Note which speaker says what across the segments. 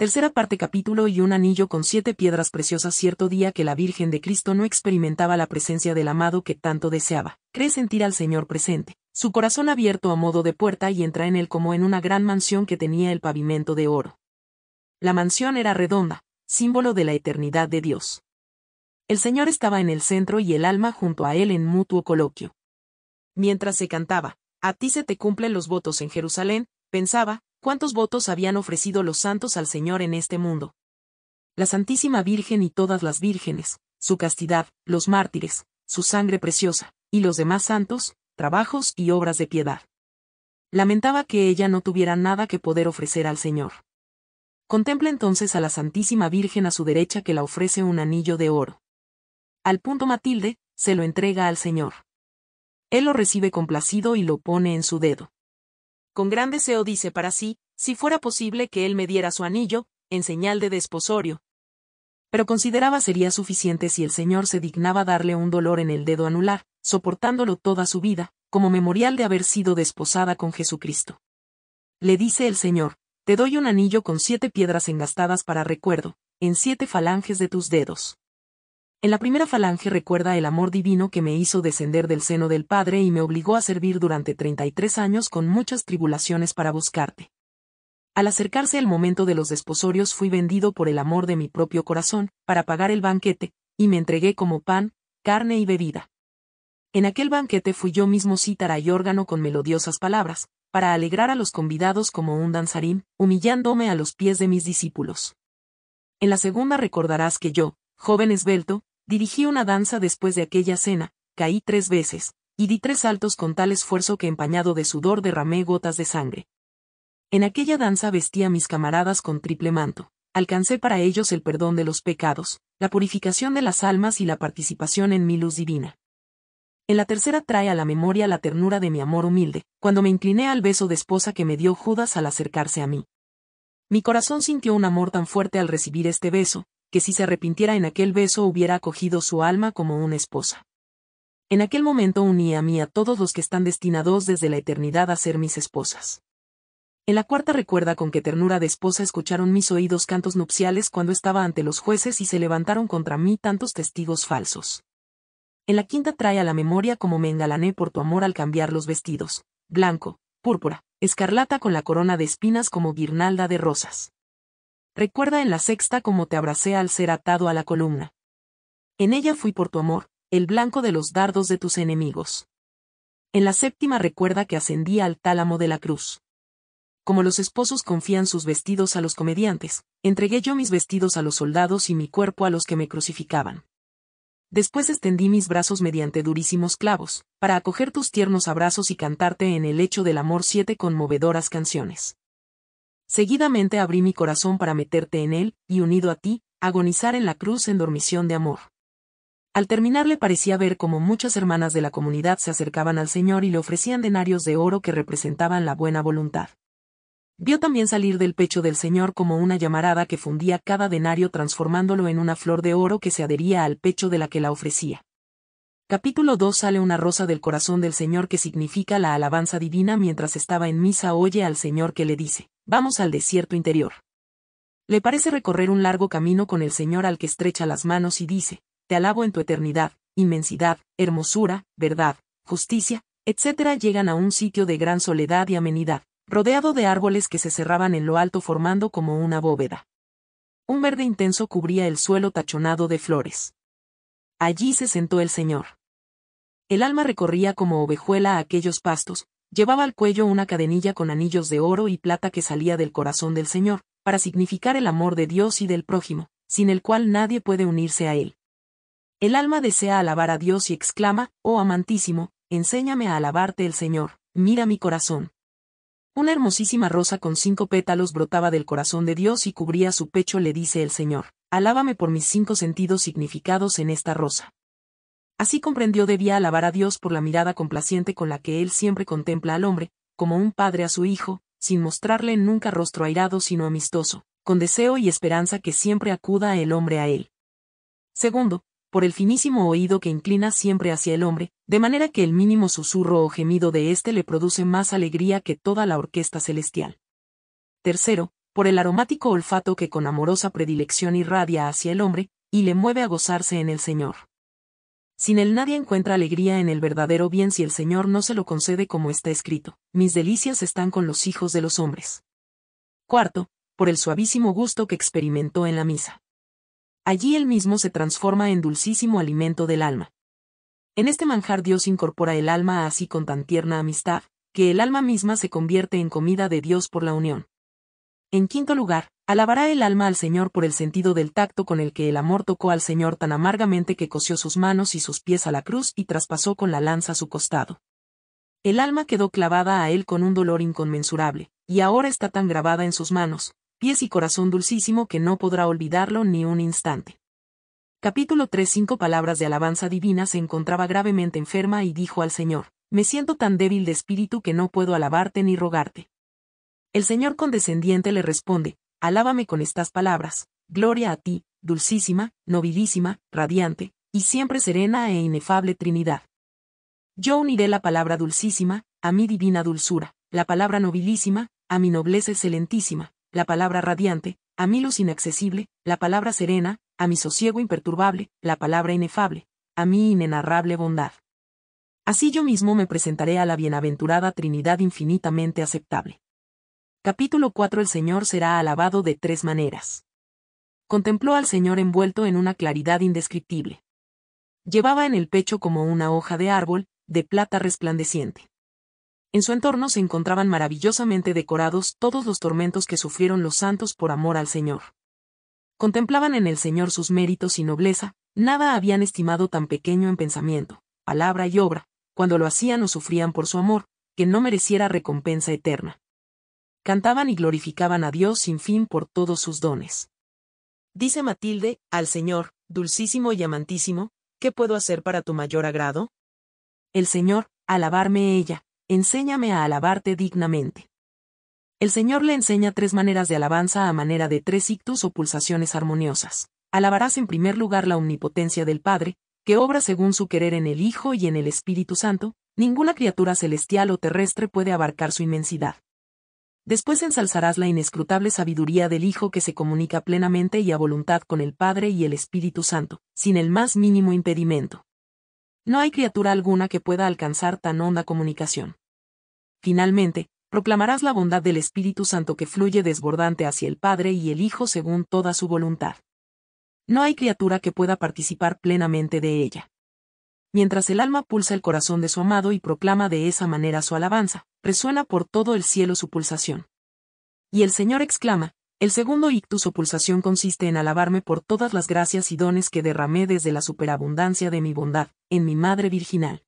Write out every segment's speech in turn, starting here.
Speaker 1: Tercera parte capítulo y un anillo con siete piedras preciosas cierto día que la Virgen de Cristo no experimentaba la presencia del amado que tanto deseaba. Cree sentir al Señor presente, su corazón abierto a modo de puerta y entra en él como en una gran mansión que tenía el pavimento de oro. La mansión era redonda, símbolo de la eternidad de Dios. El Señor estaba en el centro y el alma junto a él en mutuo coloquio. Mientras se cantaba, a ti se te cumplen los votos en Jerusalén, pensaba, cuántos votos habían ofrecido los santos al Señor en este mundo. La Santísima Virgen y todas las vírgenes, su castidad, los mártires, su sangre preciosa, y los demás santos, trabajos y obras de piedad. Lamentaba que ella no tuviera nada que poder ofrecer al Señor. Contempla entonces a la Santísima Virgen a su derecha que la ofrece un anillo de oro. Al punto Matilde, se lo entrega al Señor. Él lo recibe complacido y lo pone en su dedo con gran deseo dice para sí, si fuera posible que él me diera su anillo, en señal de desposorio. Pero consideraba sería suficiente si el señor se dignaba darle un dolor en el dedo anular, soportándolo toda su vida, como memorial de haber sido desposada con Jesucristo. Le dice el señor, te doy un anillo con siete piedras engastadas para recuerdo, en siete falanges de tus dedos. En la primera falange recuerda el amor divino que me hizo descender del seno del Padre y me obligó a servir durante 33 años con muchas tribulaciones para buscarte. Al acercarse el momento de los desposorios fui vendido por el amor de mi propio corazón, para pagar el banquete, y me entregué como pan, carne y bebida. En aquel banquete fui yo mismo cítara y órgano con melodiosas palabras, para alegrar a los convidados como un danzarín, humillándome a los pies de mis discípulos. En la segunda recordarás que yo, joven esbelto, Dirigí una danza después de aquella cena, caí tres veces, y di tres saltos con tal esfuerzo que empañado de sudor derramé gotas de sangre. En aquella danza vestí a mis camaradas con triple manto. Alcancé para ellos el perdón de los pecados, la purificación de las almas y la participación en mi luz divina. En la tercera trae a la memoria la ternura de mi amor humilde, cuando me incliné al beso de esposa que me dio Judas al acercarse a mí. Mi corazón sintió un amor tan fuerte al recibir este beso, que si se arrepintiera en aquel beso hubiera acogido su alma como una esposa. En aquel momento uní a mí a todos los que están destinados desde la eternidad a ser mis esposas. En la cuarta recuerda con qué ternura de esposa escucharon mis oídos cantos nupciales cuando estaba ante los jueces y se levantaron contra mí tantos testigos falsos. En la quinta trae a la memoria como me engalané por tu amor al cambiar los vestidos, blanco, púrpura, escarlata con la corona de espinas como guirnalda de rosas. Recuerda en la sexta cómo te abracé al ser atado a la columna. En ella fui por tu amor, el blanco de los dardos de tus enemigos. En la séptima recuerda que ascendí al tálamo de la cruz. Como los esposos confían sus vestidos a los comediantes, entregué yo mis vestidos a los soldados y mi cuerpo a los que me crucificaban. Después extendí mis brazos mediante durísimos clavos, para acoger tus tiernos abrazos y cantarte en el hecho del amor siete conmovedoras canciones. Seguidamente abrí mi corazón para meterte en él, y unido a ti, agonizar en la cruz en dormición de amor. Al terminar le parecía ver como muchas hermanas de la comunidad se acercaban al Señor y le ofrecían denarios de oro que representaban la buena voluntad. Vio también salir del pecho del Señor como una llamarada que fundía cada denario transformándolo en una flor de oro que se adhería al pecho de la que la ofrecía. Capítulo 2 sale una rosa del corazón del Señor que significa la alabanza divina mientras estaba en misa oye al Señor que le dice, Vamos al desierto interior. Le parece recorrer un largo camino con el Señor al que estrecha las manos y dice, Te alabo en tu eternidad, inmensidad, hermosura, verdad, justicia, etc. Llegan a un sitio de gran soledad y amenidad, rodeado de árboles que se cerraban en lo alto formando como una bóveda. Un verde intenso cubría el suelo tachonado de flores. Allí se sentó el Señor. El alma recorría como ovejuela aquellos pastos, Llevaba al cuello una cadenilla con anillos de oro y plata que salía del corazón del Señor, para significar el amor de Dios y del prójimo, sin el cual nadie puede unirse a Él. El alma desea alabar a Dios y exclama, Oh amantísimo, enséñame a alabarte el Señor, mira mi corazón. Una hermosísima rosa con cinco pétalos brotaba del corazón de Dios y cubría su pecho, le dice el Señor, Alábame por mis cinco sentidos significados en esta rosa. Así comprendió debía alabar a Dios por la mirada complaciente con la que Él siempre contempla al hombre, como un padre a su hijo, sin mostrarle nunca rostro airado sino amistoso, con deseo y esperanza que siempre acuda el hombre a Él. Segundo, por el finísimo oído que inclina siempre hacia el hombre, de manera que el mínimo susurro o gemido de éste le produce más alegría que toda la orquesta celestial. Tercero, por el aromático olfato que con amorosa predilección irradia hacia el hombre, y le mueve a gozarse en el Señor. Sin él nadie encuentra alegría en el verdadero bien si el Señor no se lo concede como está escrito. Mis delicias están con los hijos de los hombres. Cuarto, por el suavísimo gusto que experimentó en la misa. Allí él mismo se transforma en dulcísimo alimento del alma. En este manjar Dios incorpora el alma así con tan tierna amistad, que el alma misma se convierte en comida de Dios por la unión. En quinto lugar, Alabará el alma al Señor por el sentido del tacto con el que el amor tocó al Señor tan amargamente que cosió sus manos y sus pies a la cruz y traspasó con la lanza su costado. El alma quedó clavada a él con un dolor inconmensurable, y ahora está tan grabada en sus manos, pies y corazón dulcísimo que no podrá olvidarlo ni un instante. Capítulo 3 Cinco palabras de alabanza divina se encontraba gravemente enferma y dijo al Señor, Me siento tan débil de espíritu que no puedo alabarte ni rogarte. El Señor condescendiente le responde, alábame con estas palabras, gloria a ti, dulcísima, nobilísima, radiante, y siempre serena e inefable Trinidad. Yo uniré la palabra dulcísima, a mi divina dulzura, la palabra nobilísima, a mi nobleza excelentísima, la palabra radiante, a mi luz inaccesible, la palabra serena, a mi sosiego imperturbable, la palabra inefable, a mi inenarrable bondad. Así yo mismo me presentaré a la bienaventurada Trinidad infinitamente aceptable. Capítulo 4 El Señor será alabado de tres maneras. Contempló al Señor envuelto en una claridad indescriptible. Llevaba en el pecho como una hoja de árbol, de plata resplandeciente. En su entorno se encontraban maravillosamente decorados todos los tormentos que sufrieron los santos por amor al Señor. Contemplaban en el Señor sus méritos y nobleza, nada habían estimado tan pequeño en pensamiento, palabra y obra, cuando lo hacían o sufrían por su amor, que no mereciera recompensa eterna cantaban y glorificaban a Dios sin fin por todos sus dones. Dice Matilde, al Señor, dulcísimo y amantísimo, ¿qué puedo hacer para tu mayor agrado? El Señor, alabarme ella, enséñame a alabarte dignamente. El Señor le enseña tres maneras de alabanza a manera de tres ictus o pulsaciones armoniosas. Alabarás en primer lugar la omnipotencia del Padre, que obra según su querer en el Hijo y en el Espíritu Santo, ninguna criatura celestial o terrestre puede abarcar su inmensidad. Después ensalzarás la inescrutable sabiduría del Hijo que se comunica plenamente y a voluntad con el Padre y el Espíritu Santo, sin el más mínimo impedimento. No hay criatura alguna que pueda alcanzar tan honda comunicación. Finalmente, proclamarás la bondad del Espíritu Santo que fluye desbordante hacia el Padre y el Hijo según toda su voluntad. No hay criatura que pueda participar plenamente de ella mientras el alma pulsa el corazón de su amado y proclama de esa manera su alabanza, resuena por todo el cielo su pulsación. Y el Señor exclama, el segundo ictus o pulsación consiste en alabarme por todas las gracias y dones que derramé desde la superabundancia de mi bondad, en mi madre virginal.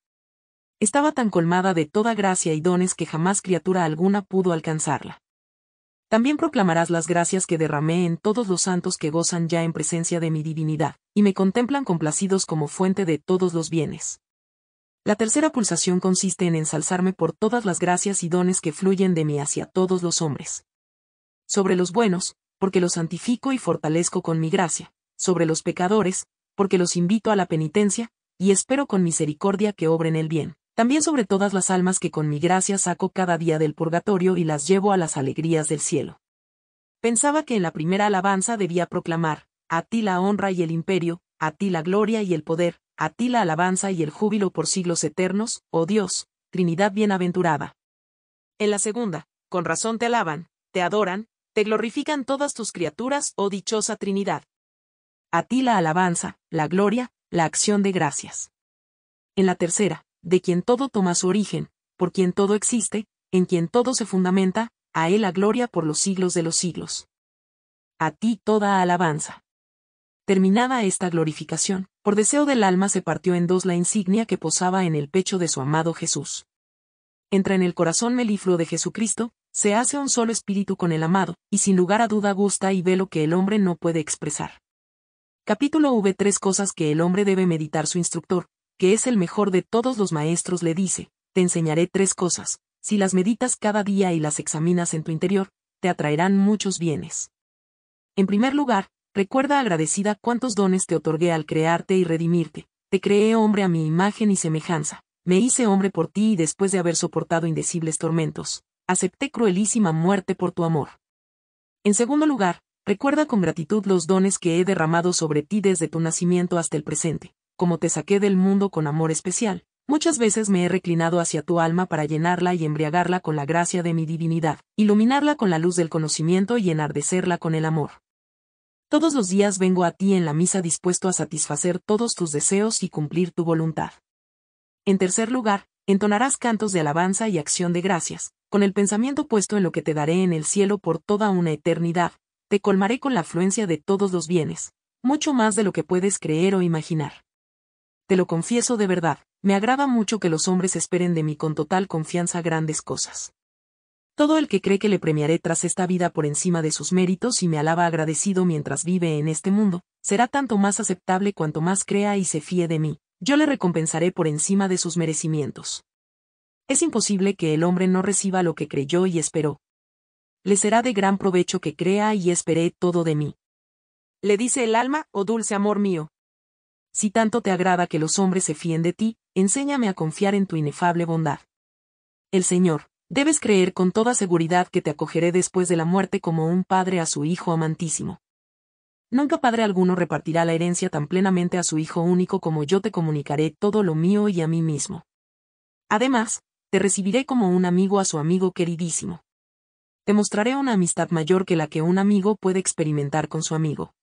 Speaker 1: Estaba tan colmada de toda gracia y dones que jamás criatura alguna pudo alcanzarla. También proclamarás las gracias que derramé en todos los santos que gozan ya en presencia de mi divinidad, y me contemplan complacidos como fuente de todos los bienes. La tercera pulsación consiste en ensalzarme por todas las gracias y dones que fluyen de mí hacia todos los hombres. Sobre los buenos, porque los santifico y fortalezco con mi gracia, sobre los pecadores, porque los invito a la penitencia, y espero con misericordia que obren el bien también sobre todas las almas que con mi gracia saco cada día del purgatorio y las llevo a las alegrías del cielo. Pensaba que en la primera alabanza debía proclamar, a ti la honra y el imperio, a ti la gloria y el poder, a ti la alabanza y el júbilo por siglos eternos, oh Dios, Trinidad bienaventurada. En la segunda, con razón te alaban, te adoran, te glorifican todas tus criaturas, oh dichosa Trinidad. A ti la alabanza, la gloria, la acción de gracias. En la tercera, de quien todo toma su origen, por quien todo existe, en quien todo se fundamenta, a Él la gloria por los siglos de los siglos. A ti toda alabanza. Terminada esta glorificación, por deseo del alma se partió en dos la insignia que posaba en el pecho de su amado Jesús. Entra en el corazón melifluo de Jesucristo, se hace un solo espíritu con el amado, y sin lugar a duda gusta y ve lo que el hombre no puede expresar. Capítulo V. Tres cosas que el hombre debe meditar su instructor, que es el mejor de todos los maestros, le dice, te enseñaré tres cosas, si las meditas cada día y las examinas en tu interior, te atraerán muchos bienes. En primer lugar, recuerda agradecida cuántos dones te otorgué al crearte y redimirte, te creé hombre a mi imagen y semejanza, me hice hombre por ti y después de haber soportado indecibles tormentos, acepté cruelísima muerte por tu amor. En segundo lugar, recuerda con gratitud los dones que he derramado sobre ti desde tu nacimiento hasta el presente, como te saqué del mundo con amor especial, muchas veces me he reclinado hacia tu alma para llenarla y embriagarla con la gracia de mi divinidad, iluminarla con la luz del conocimiento y enardecerla con el amor. Todos los días vengo a ti en la misa dispuesto a satisfacer todos tus deseos y cumplir tu voluntad. En tercer lugar, entonarás cantos de alabanza y acción de gracias, con el pensamiento puesto en lo que te daré en el cielo por toda una eternidad, te colmaré con la afluencia de todos los bienes, mucho más de lo que puedes creer o imaginar te lo confieso de verdad, me agrada mucho que los hombres esperen de mí con total confianza grandes cosas. Todo el que cree que le premiaré tras esta vida por encima de sus méritos y me alaba agradecido mientras vive en este mundo, será tanto más aceptable cuanto más crea y se fíe de mí, yo le recompensaré por encima de sus merecimientos. Es imposible que el hombre no reciba lo que creyó y esperó. Le será de gran provecho que crea y espere todo de mí. Le dice el alma, oh dulce amor mío, si tanto te agrada que los hombres se fíen de ti, enséñame a confiar en tu inefable bondad. El Señor, debes creer con toda seguridad que te acogeré después de la muerte como un padre a su hijo amantísimo. Nunca padre alguno repartirá la herencia tan plenamente a su hijo único como yo te comunicaré todo lo mío y a mí mismo. Además, te recibiré como un amigo a su amigo queridísimo. Te mostraré una amistad mayor que la que un amigo puede experimentar con su amigo.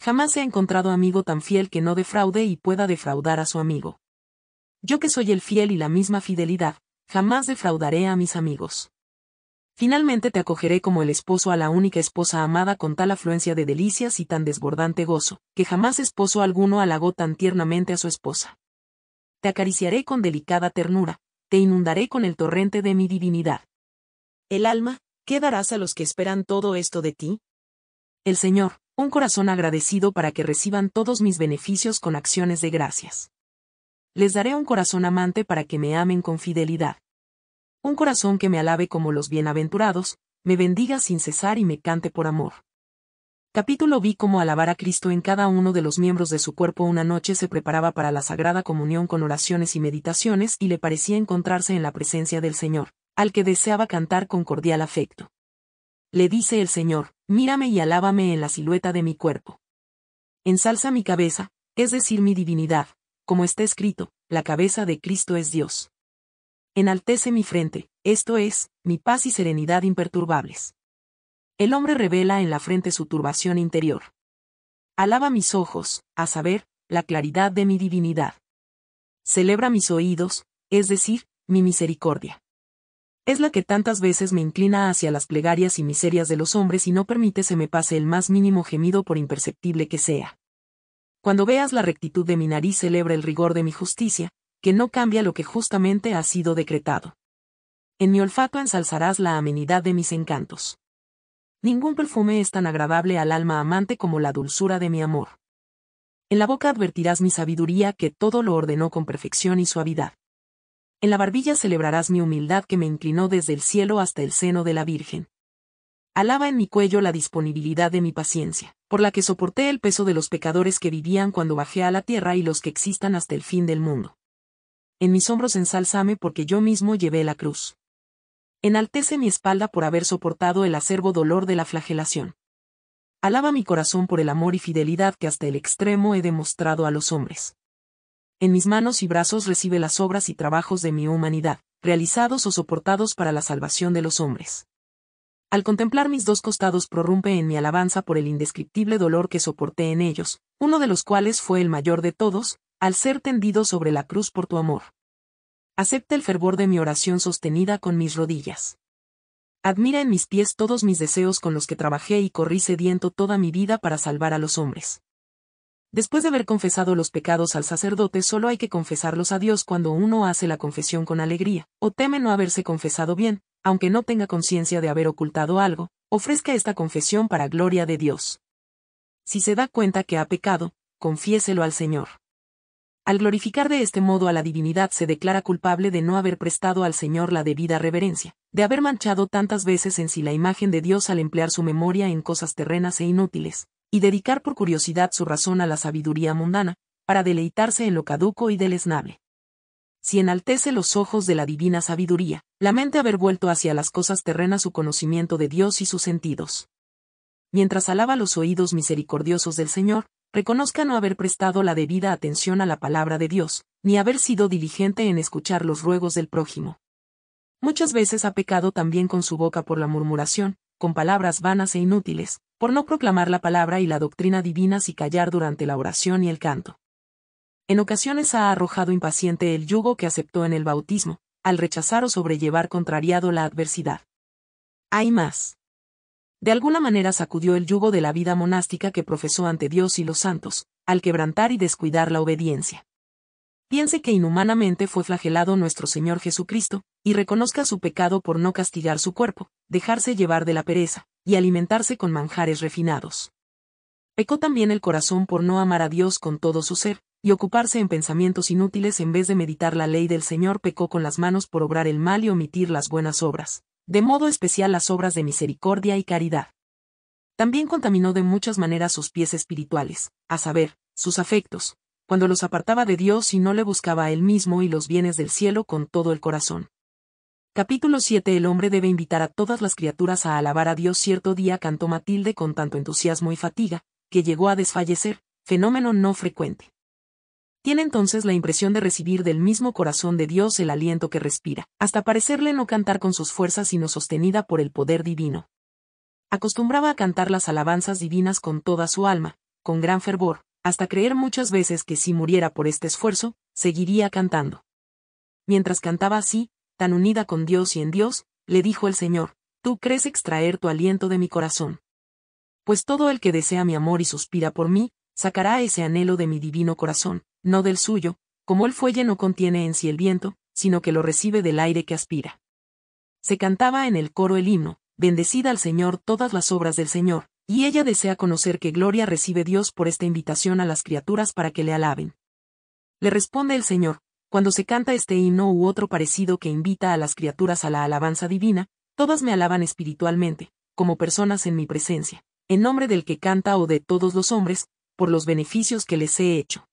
Speaker 1: Jamás he encontrado amigo tan fiel que no defraude y pueda defraudar a su amigo. Yo que soy el fiel y la misma fidelidad, jamás defraudaré a mis amigos. Finalmente te acogeré como el esposo a la única esposa amada con tal afluencia de delicias y tan desbordante gozo, que jamás esposo alguno halagó tan tiernamente a su esposa. Te acariciaré con delicada ternura, te inundaré con el torrente de mi divinidad. El alma, ¿qué darás a los que esperan todo esto de ti? El Señor, un corazón agradecido para que reciban todos mis beneficios con acciones de gracias. Les daré un corazón amante para que me amen con fidelidad. Un corazón que me alabe como los bienaventurados, me bendiga sin cesar y me cante por amor. Capítulo vi cómo alabar a Cristo en cada uno de los miembros de su cuerpo. Una noche se preparaba para la sagrada comunión con oraciones y meditaciones y le parecía encontrarse en la presencia del Señor, al que deseaba cantar con cordial afecto le dice el Señor, mírame y alábame en la silueta de mi cuerpo. Ensalza mi cabeza, es decir, mi divinidad, como está escrito, la cabeza de Cristo es Dios. Enaltece mi frente, esto es, mi paz y serenidad imperturbables. El hombre revela en la frente su turbación interior. Alaba mis ojos, a saber, la claridad de mi divinidad. Celebra mis oídos, es decir, mi misericordia es la que tantas veces me inclina hacia las plegarias y miserias de los hombres y no permite se me pase el más mínimo gemido por imperceptible que sea. Cuando veas la rectitud de mi nariz celebra el rigor de mi justicia, que no cambia lo que justamente ha sido decretado. En mi olfato ensalzarás la amenidad de mis encantos. Ningún perfume es tan agradable al alma amante como la dulzura de mi amor. En la boca advertirás mi sabiduría que todo lo ordenó con perfección y suavidad. En la barbilla celebrarás mi humildad que me inclinó desde el cielo hasta el seno de la Virgen. Alaba en mi cuello la disponibilidad de mi paciencia, por la que soporté el peso de los pecadores que vivían cuando bajé a la tierra y los que existan hasta el fin del mundo. En mis hombros ensálzame porque yo mismo llevé la cruz. Enaltece mi espalda por haber soportado el acervo dolor de la flagelación. Alaba mi corazón por el amor y fidelidad que hasta el extremo he demostrado a los hombres. En mis manos y brazos recibe las obras y trabajos de mi humanidad, realizados o soportados para la salvación de los hombres. Al contemplar mis dos costados prorrumpe en mi alabanza por el indescriptible dolor que soporté en ellos, uno de los cuales fue el mayor de todos, al ser tendido sobre la cruz por tu amor. Acepta el fervor de mi oración sostenida con mis rodillas. Admira en mis pies todos mis deseos con los que trabajé y corrí sediento toda mi vida para salvar a los hombres. Después de haber confesado los pecados al sacerdote solo hay que confesarlos a Dios cuando uno hace la confesión con alegría, o teme no haberse confesado bien, aunque no tenga conciencia de haber ocultado algo, ofrezca esta confesión para gloria de Dios. Si se da cuenta que ha pecado, confiéselo al Señor. Al glorificar de este modo a la divinidad se declara culpable de no haber prestado al Señor la debida reverencia, de haber manchado tantas veces en sí la imagen de Dios al emplear su memoria en cosas terrenas e inútiles, y dedicar por curiosidad su razón a la sabiduría mundana, para deleitarse en lo caduco y deleznable. Si enaltece los ojos de la divina sabiduría, la mente haber vuelto hacia las cosas terrenas su conocimiento de Dios y sus sentidos. Mientras alaba los oídos misericordiosos del Señor, reconozca no haber prestado la debida atención a la palabra de Dios, ni haber sido diligente en escuchar los ruegos del prójimo. Muchas veces ha pecado también con su boca por la murmuración, con palabras vanas e inútiles, por no proclamar la palabra y la doctrina divinas y callar durante la oración y el canto. En ocasiones ha arrojado impaciente el yugo que aceptó en el bautismo, al rechazar o sobrellevar contrariado la adversidad. Hay más. De alguna manera sacudió el yugo de la vida monástica que profesó ante Dios y los santos, al quebrantar y descuidar la obediencia. Piense que inhumanamente fue flagelado nuestro Señor Jesucristo, y reconozca su pecado por no castigar su cuerpo, dejarse llevar de la pereza, y alimentarse con manjares refinados. Pecó también el corazón por no amar a Dios con todo su ser, y ocuparse en pensamientos inútiles en vez de meditar la ley del Señor pecó con las manos por obrar el mal y omitir las buenas obras, de modo especial las obras de misericordia y caridad. También contaminó de muchas maneras sus pies espirituales, a saber, sus afectos, cuando los apartaba de Dios y no le buscaba a él mismo y los bienes del cielo con todo el corazón. Capítulo 7 El hombre debe invitar a todas las criaturas a alabar a Dios. Cierto día cantó Matilde con tanto entusiasmo y fatiga, que llegó a desfallecer, fenómeno no frecuente. Tiene entonces la impresión de recibir del mismo corazón de Dios el aliento que respira, hasta parecerle no cantar con sus fuerzas sino sostenida por el poder divino. Acostumbraba a cantar las alabanzas divinas con toda su alma, con gran fervor, hasta creer muchas veces que si muriera por este esfuerzo, seguiría cantando. Mientras cantaba así, tan unida con Dios y en Dios, le dijo el Señor, tú crees extraer tu aliento de mi corazón. Pues todo el que desea mi amor y suspira por mí, sacará ese anhelo de mi divino corazón, no del suyo, como el fuelle no contiene en sí el viento, sino que lo recibe del aire que aspira. Se cantaba en el coro el himno, bendecida al Señor todas las obras del Señor, y ella desea conocer qué gloria recibe Dios por esta invitación a las criaturas para que le alaben. Le responde el Señor, cuando se canta este himno u otro parecido que invita a las criaturas a la alabanza divina, todas me alaban espiritualmente, como personas en mi presencia, en nombre del que canta o de todos los hombres, por los beneficios que les he hecho.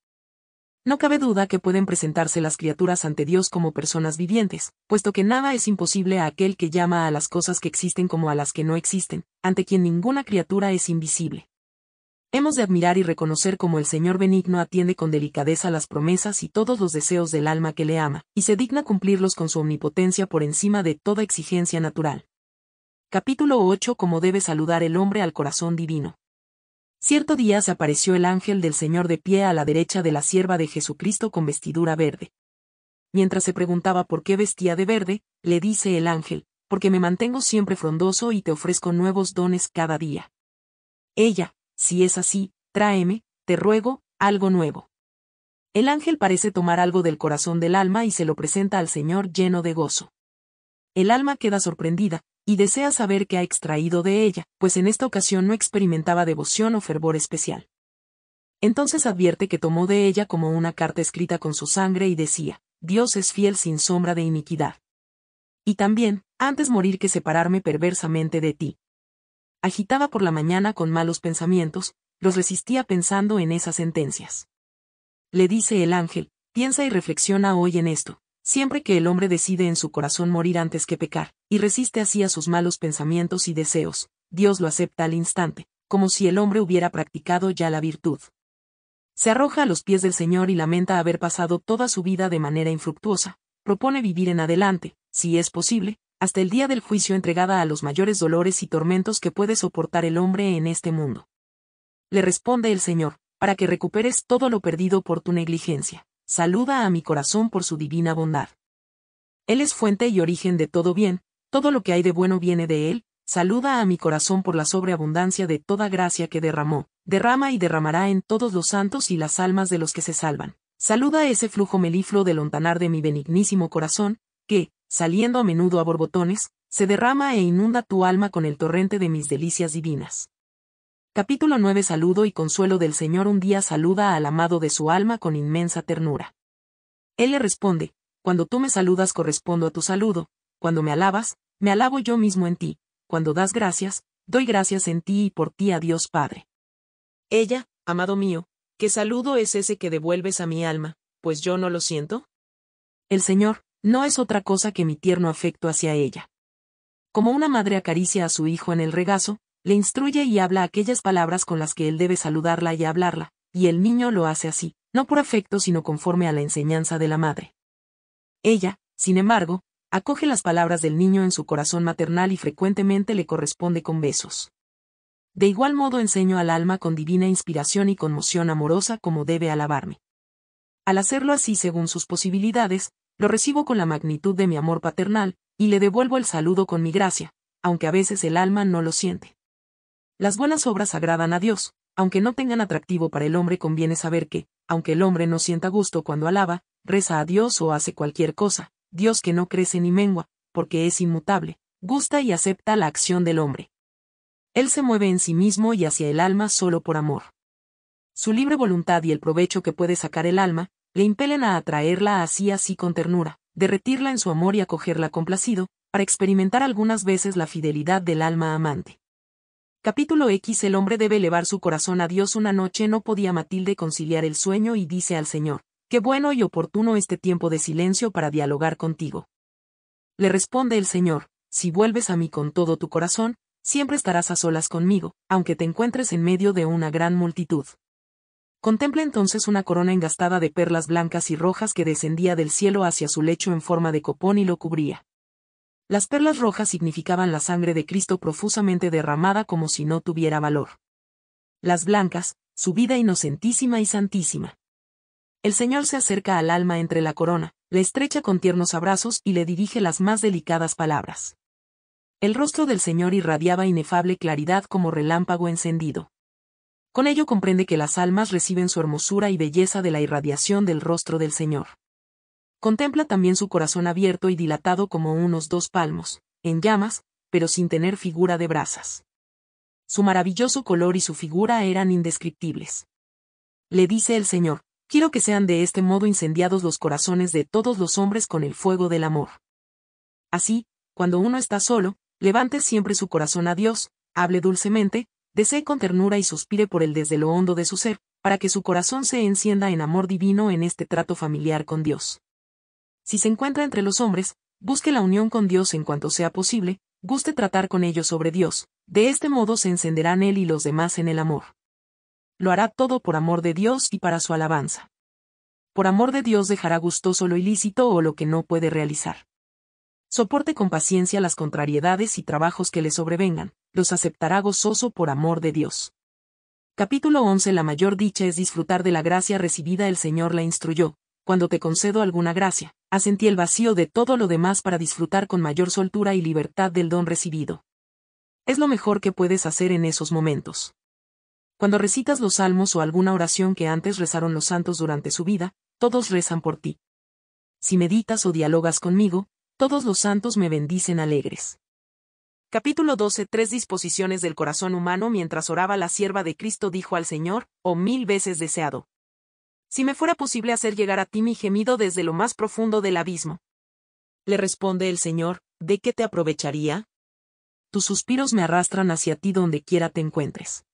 Speaker 1: No cabe duda que pueden presentarse las criaturas ante Dios como personas vivientes, puesto que nada es imposible a aquel que llama a las cosas que existen como a las que no existen, ante quien ninguna criatura es invisible. Hemos de admirar y reconocer cómo el Señor benigno atiende con delicadeza las promesas y todos los deseos del alma que le ama, y se digna cumplirlos con su omnipotencia por encima de toda exigencia natural. Capítulo 8 Cómo debe saludar el hombre al corazón divino. Cierto día se apareció el ángel del Señor de pie a la derecha de la sierva de Jesucristo con vestidura verde. Mientras se preguntaba por qué vestía de verde, le dice el ángel, porque me mantengo siempre frondoso y te ofrezco nuevos dones cada día. Ella, si es así, tráeme, te ruego, algo nuevo. El ángel parece tomar algo del corazón del alma y se lo presenta al Señor lleno de gozo. El alma queda sorprendida, y desea saber qué ha extraído de ella, pues en esta ocasión no experimentaba devoción o fervor especial. Entonces advierte que tomó de ella como una carta escrita con su sangre y decía, Dios es fiel sin sombra de iniquidad. Y también, antes morir que separarme perversamente de ti agitaba por la mañana con malos pensamientos, los resistía pensando en esas sentencias. Le dice el ángel, piensa y reflexiona hoy en esto, siempre que el hombre decide en su corazón morir antes que pecar, y resiste así a sus malos pensamientos y deseos, Dios lo acepta al instante, como si el hombre hubiera practicado ya la virtud. Se arroja a los pies del Señor y lamenta haber pasado toda su vida de manera infructuosa, propone vivir en adelante, si es posible, hasta el día del juicio entregada a los mayores dolores y tormentos que puede soportar el hombre en este mundo. Le responde el Señor, para que recuperes todo lo perdido por tu negligencia. Saluda a mi corazón por su divina bondad. Él es fuente y origen de todo bien, todo lo que hay de bueno viene de Él, saluda a mi corazón por la sobreabundancia de toda gracia que derramó, derrama y derramará en todos los santos y las almas de los que se salvan. Saluda ese flujo melifluo de lontanar de mi benignísimo corazón, que, saliendo a menudo a borbotones, se derrama e inunda tu alma con el torrente de mis delicias divinas. Capítulo 9 Saludo y consuelo del Señor un día saluda al amado de su alma con inmensa ternura. Él le responde, cuando tú me saludas correspondo a tu saludo, cuando me alabas, me alabo yo mismo en ti, cuando das gracias, doy gracias en ti y por ti a Dios Padre. Ella, amado mío, ¿qué saludo es ese que devuelves a mi alma, pues yo no lo siento? El Señor, no es otra cosa que mi tierno afecto hacia ella. Como una madre acaricia a su hijo en el regazo, le instruye y habla aquellas palabras con las que él debe saludarla y hablarla, y el niño lo hace así, no por afecto sino conforme a la enseñanza de la madre. Ella, sin embargo, acoge las palabras del niño en su corazón maternal y frecuentemente le corresponde con besos. De igual modo enseño al alma con divina inspiración y conmoción amorosa como debe alabarme. Al hacerlo así según sus posibilidades, lo recibo con la magnitud de mi amor paternal, y le devuelvo el saludo con mi gracia, aunque a veces el alma no lo siente. Las buenas obras agradan a Dios, aunque no tengan atractivo para el hombre conviene saber que, aunque el hombre no sienta gusto cuando alaba, reza a Dios o hace cualquier cosa, Dios que no crece ni mengua, porque es inmutable, gusta y acepta la acción del hombre. Él se mueve en sí mismo y hacia el alma solo por amor. Su libre voluntad y el provecho que puede sacar el alma, le impelen a atraerla así así con ternura, derretirla en su amor y acogerla complacido, para experimentar algunas veces la fidelidad del alma amante. Capítulo X El hombre debe elevar su corazón a Dios una noche no podía Matilde conciliar el sueño y dice al Señor, qué bueno y oportuno este tiempo de silencio para dialogar contigo. Le responde el Señor, si vuelves a mí con todo tu corazón, siempre estarás a solas conmigo, aunque te encuentres en medio de una gran multitud. Contempla entonces una corona engastada de perlas blancas y rojas que descendía del cielo hacia su lecho en forma de copón y lo cubría. Las perlas rojas significaban la sangre de Cristo profusamente derramada como si no tuviera valor. Las blancas, su vida inocentísima y santísima. El Señor se acerca al alma entre la corona, le estrecha con tiernos abrazos y le dirige las más delicadas palabras. El rostro del Señor irradiaba inefable claridad como relámpago encendido. Con ello comprende que las almas reciben su hermosura y belleza de la irradiación del rostro del Señor. Contempla también su corazón abierto y dilatado como unos dos palmos, en llamas, pero sin tener figura de brasas. Su maravilloso color y su figura eran indescriptibles. Le dice el Señor, quiero que sean de este modo incendiados los corazones de todos los hombres con el fuego del amor. Así, cuando uno está solo, levante siempre su corazón a Dios, hable dulcemente, desee con ternura y suspire por él desde lo hondo de su ser, para que su corazón se encienda en amor divino en este trato familiar con Dios. Si se encuentra entre los hombres, busque la unión con Dios en cuanto sea posible, guste tratar con ellos sobre Dios, de este modo se encenderán él y los demás en el amor. Lo hará todo por amor de Dios y para su alabanza. Por amor de Dios dejará gustoso lo ilícito o lo que no puede realizar. Soporte con paciencia las contrariedades y trabajos que le sobrevengan, los aceptará gozoso por amor de Dios. Capítulo 11 La mayor dicha es disfrutar de la gracia recibida el Señor la instruyó. Cuando te concedo alguna gracia, asentí el vacío de todo lo demás para disfrutar con mayor soltura y libertad del don recibido. Es lo mejor que puedes hacer en esos momentos. Cuando recitas los salmos o alguna oración que antes rezaron los santos durante su vida, todos rezan por ti. Si meditas o dialogas conmigo, todos los santos me bendicen alegres. Capítulo 12 Tres disposiciones del corazón humano Mientras oraba la sierva de Cristo dijo al Señor, oh mil veces deseado. Si me fuera posible hacer llegar a ti mi gemido desde lo más profundo del abismo. Le responde el Señor, ¿de qué te aprovecharía? Tus suspiros me arrastran hacia ti donde quiera te encuentres.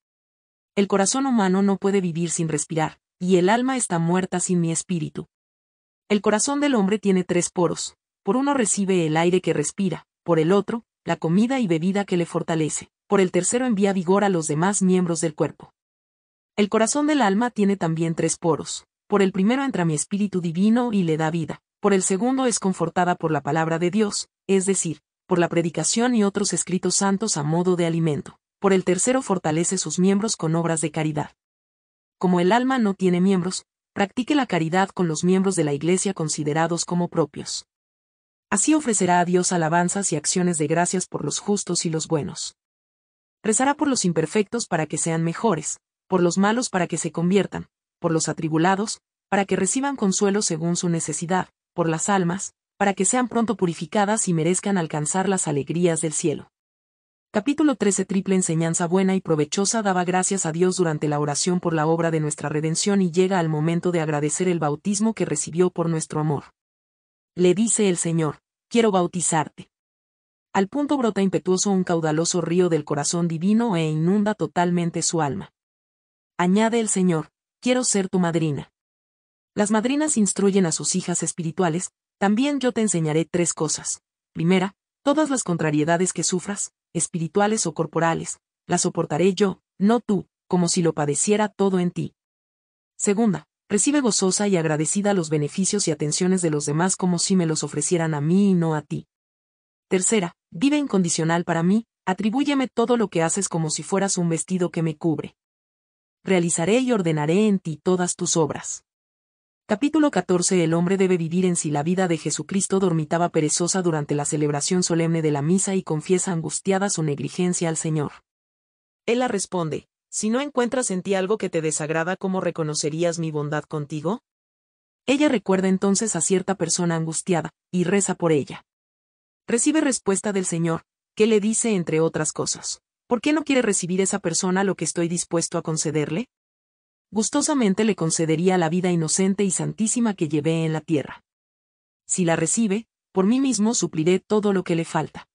Speaker 1: El corazón humano no puede vivir sin respirar, y el alma está muerta sin mi espíritu. El corazón del hombre tiene tres poros, por uno recibe el aire que respira, por el otro, la comida y bebida que le fortalece. Por el tercero envía vigor a los demás miembros del cuerpo. El corazón del alma tiene también tres poros. Por el primero entra mi espíritu divino y le da vida. Por el segundo es confortada por la palabra de Dios, es decir, por la predicación y otros escritos santos a modo de alimento. Por el tercero fortalece sus miembros con obras de caridad. Como el alma no tiene miembros, practique la caridad con los miembros de la Iglesia considerados como propios. Así ofrecerá a Dios alabanzas y acciones de gracias por los justos y los buenos. Rezará por los imperfectos para que sean mejores, por los malos para que se conviertan, por los atribulados, para que reciban consuelo según su necesidad, por las almas, para que sean pronto purificadas y merezcan alcanzar las alegrías del cielo. Capítulo 13 Triple enseñanza buena y provechosa daba gracias a Dios durante la oración por la obra de nuestra redención y llega al momento de agradecer el bautismo que recibió por nuestro amor. Le dice el Señor, quiero bautizarte. Al punto brota impetuoso un caudaloso río del corazón divino e inunda totalmente su alma. Añade el Señor, quiero ser tu madrina. Las madrinas instruyen a sus hijas espirituales, también yo te enseñaré tres cosas. Primera, todas las contrariedades que sufras, espirituales o corporales, las soportaré yo, no tú, como si lo padeciera todo en ti. Segunda, recibe gozosa y agradecida los beneficios y atenciones de los demás como si me los ofrecieran a mí y no a ti. Tercera, vive incondicional para mí, atribúyeme todo lo que haces como si fueras un vestido que me cubre. Realizaré y ordenaré en ti todas tus obras. Capítulo 14 El hombre debe vivir en sí. La vida de Jesucristo dormitaba perezosa durante la celebración solemne de la misa y confiesa angustiada su negligencia al Señor. Él la responde, si no encuentras en ti algo que te desagrada, ¿cómo reconocerías mi bondad contigo? Ella recuerda entonces a cierta persona angustiada, y reza por ella. Recibe respuesta del Señor, que le dice entre otras cosas, ¿por qué no quiere recibir esa persona lo que estoy dispuesto a concederle? Gustosamente le concedería la vida inocente y santísima que llevé en la tierra. Si la recibe, por mí mismo supliré todo lo que le falta.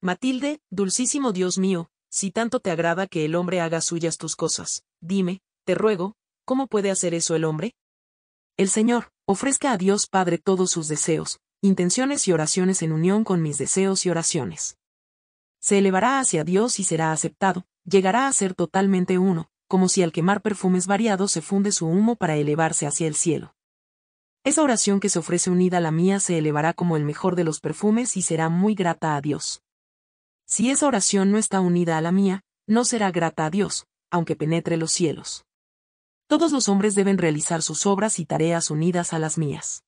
Speaker 1: Matilde, dulcísimo Dios mío, si tanto te agrada que el hombre haga suyas tus cosas, dime, te ruego, ¿cómo puede hacer eso el hombre? El Señor, ofrezca a Dios Padre todos sus deseos, intenciones y oraciones en unión con mis deseos y oraciones. Se elevará hacia Dios y será aceptado, llegará a ser totalmente uno, como si al quemar perfumes variados se funde su humo para elevarse hacia el cielo. Esa oración que se ofrece unida a la mía se elevará como el mejor de los perfumes y será muy grata a Dios. Si esa oración no está unida a la mía, no será grata a Dios, aunque penetre los cielos. Todos los hombres deben realizar sus obras y tareas unidas a las mías.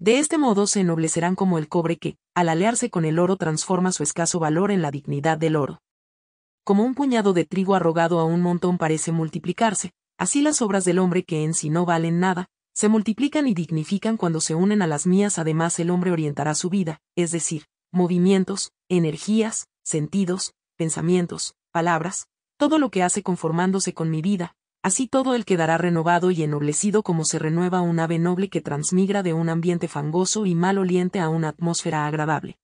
Speaker 1: De este modo se ennoblecerán como el cobre que, al alearse con el oro, transforma su escaso valor en la dignidad del oro. Como un puñado de trigo arrogado a un montón parece multiplicarse, así las obras del hombre que en sí no valen nada, se multiplican y dignifican cuando se unen a las mías. Además el hombre orientará su vida, es decir, movimientos, energías, sentidos, pensamientos, palabras, todo lo que hace conformándose con mi vida, así todo el quedará renovado y ennoblecido como se renueva un ave noble que transmigra de un ambiente fangoso y mal oliente a una atmósfera agradable.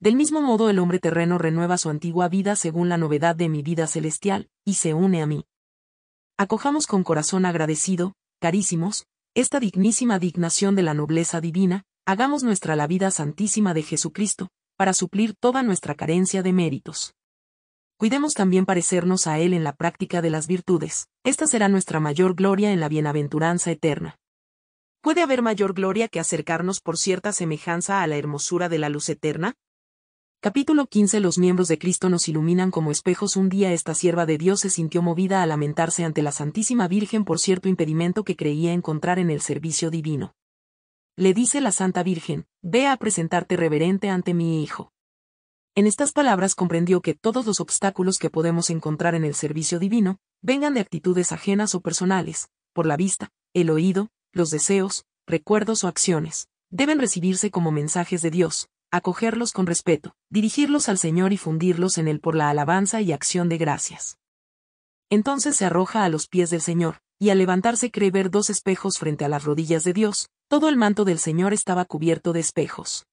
Speaker 1: Del mismo modo el hombre terreno renueva su antigua vida según la novedad de mi vida celestial, y se une a mí. Acojamos con corazón agradecido, carísimos, esta dignísima dignación de la nobleza divina, hagamos nuestra la vida santísima de Jesucristo, para suplir toda nuestra carencia de méritos. Cuidemos también parecernos a Él en la práctica de las virtudes, esta será nuestra mayor gloria en la bienaventuranza eterna. ¿Puede haber mayor gloria que acercarnos por cierta semejanza a la hermosura de la luz eterna? Capítulo 15 Los miembros de Cristo nos iluminan como espejos. Un día esta sierva de Dios se sintió movida a lamentarse ante la Santísima Virgen por cierto impedimento que creía encontrar en el servicio divino le dice la Santa Virgen, ve a presentarte reverente ante mi Hijo. En estas palabras comprendió que todos los obstáculos que podemos encontrar en el servicio divino, vengan de actitudes ajenas o personales, por la vista, el oído, los deseos, recuerdos o acciones, deben recibirse como mensajes de Dios, acogerlos con respeto, dirigirlos al Señor y fundirlos en Él por la alabanza y acción de gracias. Entonces se arroja a los pies del Señor, y al levantarse cree ver dos espejos frente a las rodillas de Dios, todo el manto del señor estaba cubierto de espejos.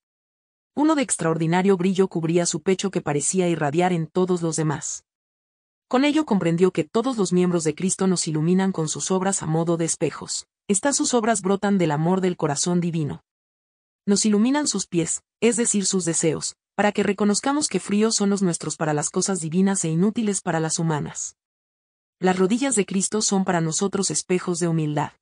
Speaker 1: Uno de extraordinario brillo cubría su pecho que parecía irradiar en todos los demás. Con ello comprendió que todos los miembros de Cristo nos iluminan con sus obras a modo de espejos. Estas sus obras brotan del amor del corazón divino. Nos iluminan sus pies, es decir, sus deseos, para que reconozcamos que fríos son los nuestros para las cosas divinas e inútiles para las humanas. Las rodillas de Cristo son para nosotros espejos de humildad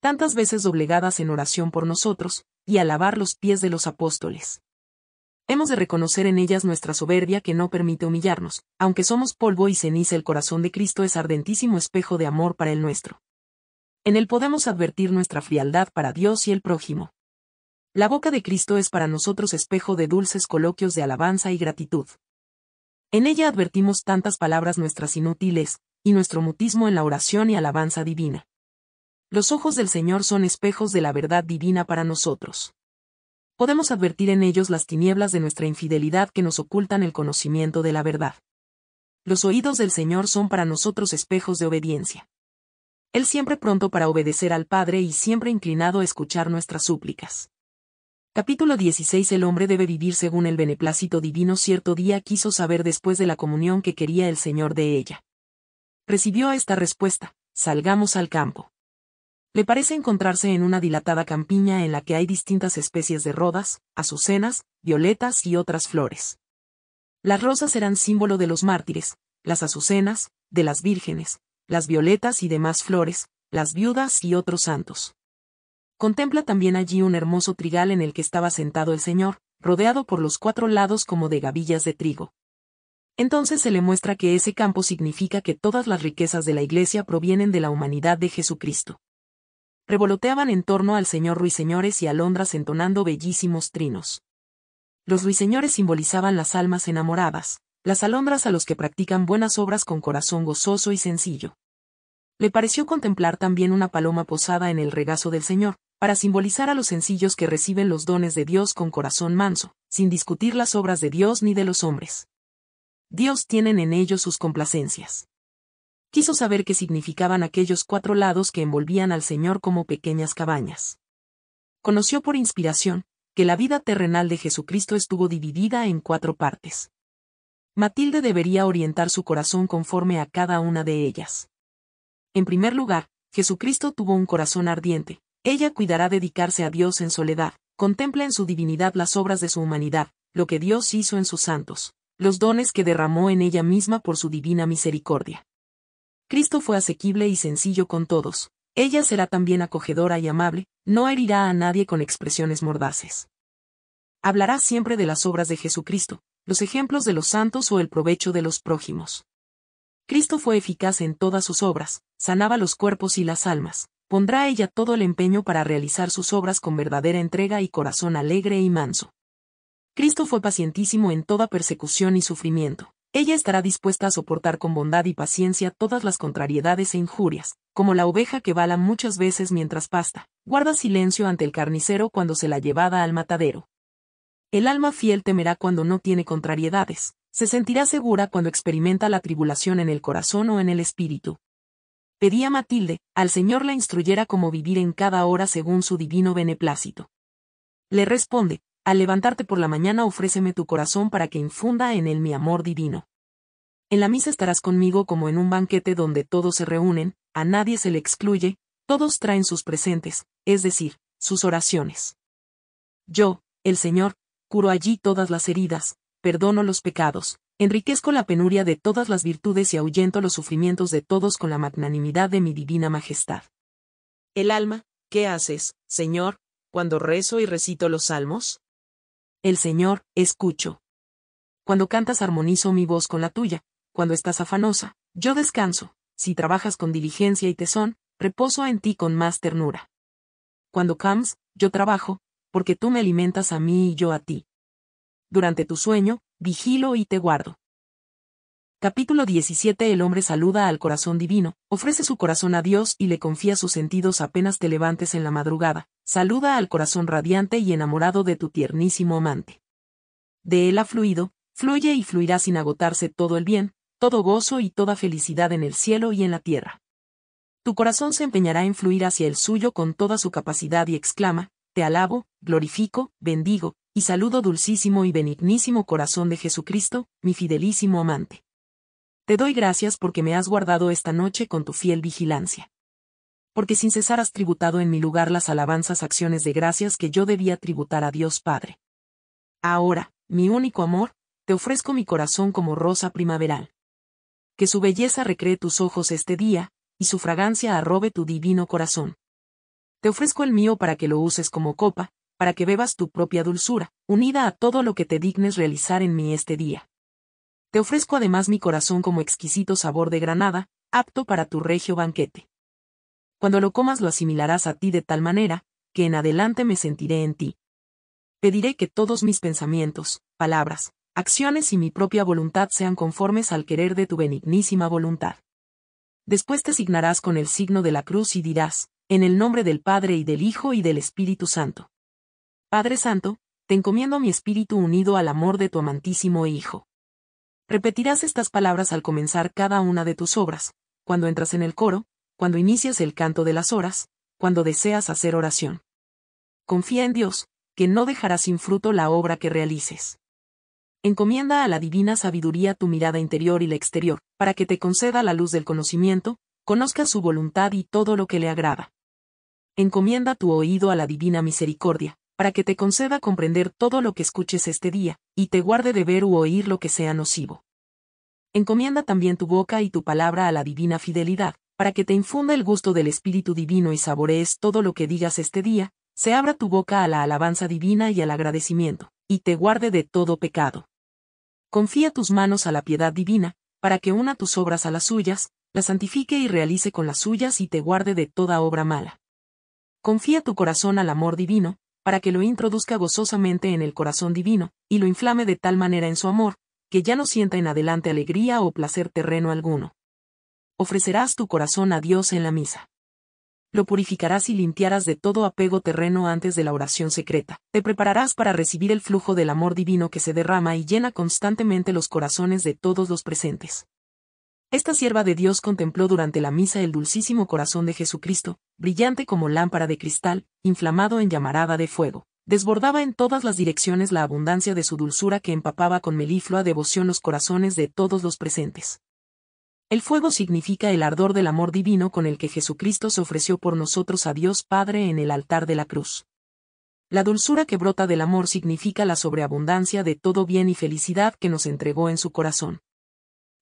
Speaker 1: tantas veces doblegadas en oración por nosotros, y alabar lavar los pies de los apóstoles. Hemos de reconocer en ellas nuestra soberbia que no permite humillarnos, aunque somos polvo y ceniza el corazón de Cristo es ardentísimo espejo de amor para el nuestro. En él podemos advertir nuestra frialdad para Dios y el prójimo. La boca de Cristo es para nosotros espejo de dulces coloquios de alabanza y gratitud. En ella advertimos tantas palabras nuestras inútiles, y nuestro mutismo en la oración y alabanza divina. Los ojos del Señor son espejos de la verdad divina para nosotros. Podemos advertir en ellos las tinieblas de nuestra infidelidad que nos ocultan el conocimiento de la verdad. Los oídos del Señor son para nosotros espejos de obediencia. Él siempre pronto para obedecer al Padre y siempre inclinado a escuchar nuestras súplicas. Capítulo 16 El hombre debe vivir según el beneplácito divino cierto día quiso saber después de la comunión que quería el Señor de ella. Recibió esta respuesta, salgamos al campo. Le parece encontrarse en una dilatada campiña en la que hay distintas especies de rodas, azucenas, violetas y otras flores. Las rosas eran símbolo de los mártires, las azucenas, de las vírgenes, las violetas y demás flores, las viudas y otros santos. Contempla también allí un hermoso trigal en el que estaba sentado el Señor, rodeado por los cuatro lados como de gavillas de trigo. Entonces se le muestra que ese campo significa que todas las riquezas de la Iglesia provienen de la humanidad de Jesucristo revoloteaban en torno al señor ruiseñores y alondras entonando bellísimos trinos. Los ruiseñores simbolizaban las almas enamoradas, las alondras a los que practican buenas obras con corazón gozoso y sencillo. Le pareció contemplar también una paloma posada en el regazo del Señor, para simbolizar a los sencillos que reciben los dones de Dios con corazón manso, sin discutir las obras de Dios ni de los hombres. Dios tienen en ellos sus complacencias quiso saber qué significaban aquellos cuatro lados que envolvían al Señor como pequeñas cabañas. Conoció por inspiración, que la vida terrenal de Jesucristo estuvo dividida en cuatro partes. Matilde debería orientar su corazón conforme a cada una de ellas. En primer lugar, Jesucristo tuvo un corazón ardiente, ella cuidará dedicarse a Dios en soledad, contempla en su divinidad las obras de su humanidad, lo que Dios hizo en sus santos, los dones que derramó en ella misma por su divina misericordia. Cristo fue asequible y sencillo con todos. Ella será también acogedora y amable, no herirá a nadie con expresiones mordaces. Hablará siempre de las obras de Jesucristo, los ejemplos de los santos o el provecho de los prójimos. Cristo fue eficaz en todas sus obras, sanaba los cuerpos y las almas, pondrá ella todo el empeño para realizar sus obras con verdadera entrega y corazón alegre y manso. Cristo fue pacientísimo en toda persecución y sufrimiento. Ella estará dispuesta a soportar con bondad y paciencia todas las contrariedades e injurias, como la oveja que bala muchas veces mientras pasta, guarda silencio ante el carnicero cuando se la llevada al matadero. El alma fiel temerá cuando no tiene contrariedades, se sentirá segura cuando experimenta la tribulación en el corazón o en el espíritu. Pedía Matilde, al Señor la instruyera cómo vivir en cada hora según su divino beneplácito. Le responde, al levantarte por la mañana ofréceme tu corazón para que infunda en él mi amor divino. En la misa estarás conmigo como en un banquete donde todos se reúnen, a nadie se le excluye, todos traen sus presentes, es decir, sus oraciones. Yo, el Señor, curo allí todas las heridas, perdono los pecados, enriquezco la penuria de todas las virtudes y ahuyento los sufrimientos de todos con la magnanimidad de mi divina majestad. El alma, ¿qué haces, Señor, cuando rezo y recito los salmos? El Señor, escucho. Cuando cantas armonizo mi voz con la tuya, cuando estás afanosa, yo descanso, si trabajas con diligencia y tesón, reposo en ti con más ternura. Cuando comes, yo trabajo, porque tú me alimentas a mí y yo a ti. Durante tu sueño, vigilo y te guardo. Capítulo 17 El hombre saluda al corazón divino, ofrece su corazón a Dios y le confía sus sentidos apenas te levantes en la madrugada, saluda al corazón radiante y enamorado de tu tiernísimo amante. De él ha fluido, fluye y fluirá sin agotarse todo el bien, todo gozo y toda felicidad en el cielo y en la tierra. Tu corazón se empeñará en fluir hacia el suyo con toda su capacidad y exclama, te alabo, glorifico, bendigo, y saludo dulcísimo y benignísimo corazón de Jesucristo, mi fidelísimo amante. Te doy gracias porque me has guardado esta noche con tu fiel vigilancia. Porque sin cesar has tributado en mi lugar las alabanzas acciones de gracias que yo debía tributar a Dios Padre. Ahora, mi único amor, te ofrezco mi corazón como rosa primaveral. Que su belleza recree tus ojos este día, y su fragancia arrobe tu divino corazón. Te ofrezco el mío para que lo uses como copa, para que bebas tu propia dulzura, unida a todo lo que te dignes realizar en mí este día. Te ofrezco además mi corazón como exquisito sabor de granada, apto para tu regio banquete. Cuando lo comas lo asimilarás a ti de tal manera, que en adelante me sentiré en ti. Pediré que todos mis pensamientos, palabras, acciones y mi propia voluntad sean conformes al querer de tu benignísima voluntad. Después te signarás con el signo de la cruz y dirás, en el nombre del Padre y del Hijo y del Espíritu Santo. Padre Santo, te encomiendo mi espíritu unido al amor de tu amantísimo Hijo. Repetirás estas palabras al comenzar cada una de tus obras, cuando entras en el coro, cuando inicias el canto de las horas, cuando deseas hacer oración. Confía en Dios, que no dejará sin fruto la obra que realices. Encomienda a la divina sabiduría tu mirada interior y la exterior, para que te conceda la luz del conocimiento, conozca su voluntad y todo lo que le agrada. Encomienda tu oído a la divina misericordia, para que te conceda comprender todo lo que escuches este día, y te guarde de ver u oír lo que sea nocivo. Encomienda también tu boca y tu palabra a la divina fidelidad, para que te infunda el gusto del Espíritu Divino y saborees todo lo que digas este día, se abra tu boca a la alabanza divina y al agradecimiento, y te guarde de todo pecado. Confía tus manos a la piedad divina, para que una tus obras a las suyas, las santifique y realice con las suyas y te guarde de toda obra mala. Confía tu corazón al amor divino, para que lo introduzca gozosamente en el corazón divino, y lo inflame de tal manera en su amor, que ya no sienta en adelante alegría o placer terreno alguno. Ofrecerás tu corazón a Dios en la misa. Lo purificarás y limpiarás de todo apego terreno antes de la oración secreta. Te prepararás para recibir el flujo del amor divino que se derrama y llena constantemente los corazones de todos los presentes. Esta sierva de Dios contempló durante la misa el dulcísimo corazón de Jesucristo, brillante como lámpara de cristal, inflamado en llamarada de fuego. Desbordaba en todas las direcciones la abundancia de su dulzura que empapaba con meliflua devoción los corazones de todos los presentes. El fuego significa el ardor del amor divino con el que Jesucristo se ofreció por nosotros a Dios Padre en el altar de la cruz. La dulzura que brota del amor significa la sobreabundancia de todo bien y felicidad que nos entregó en su corazón.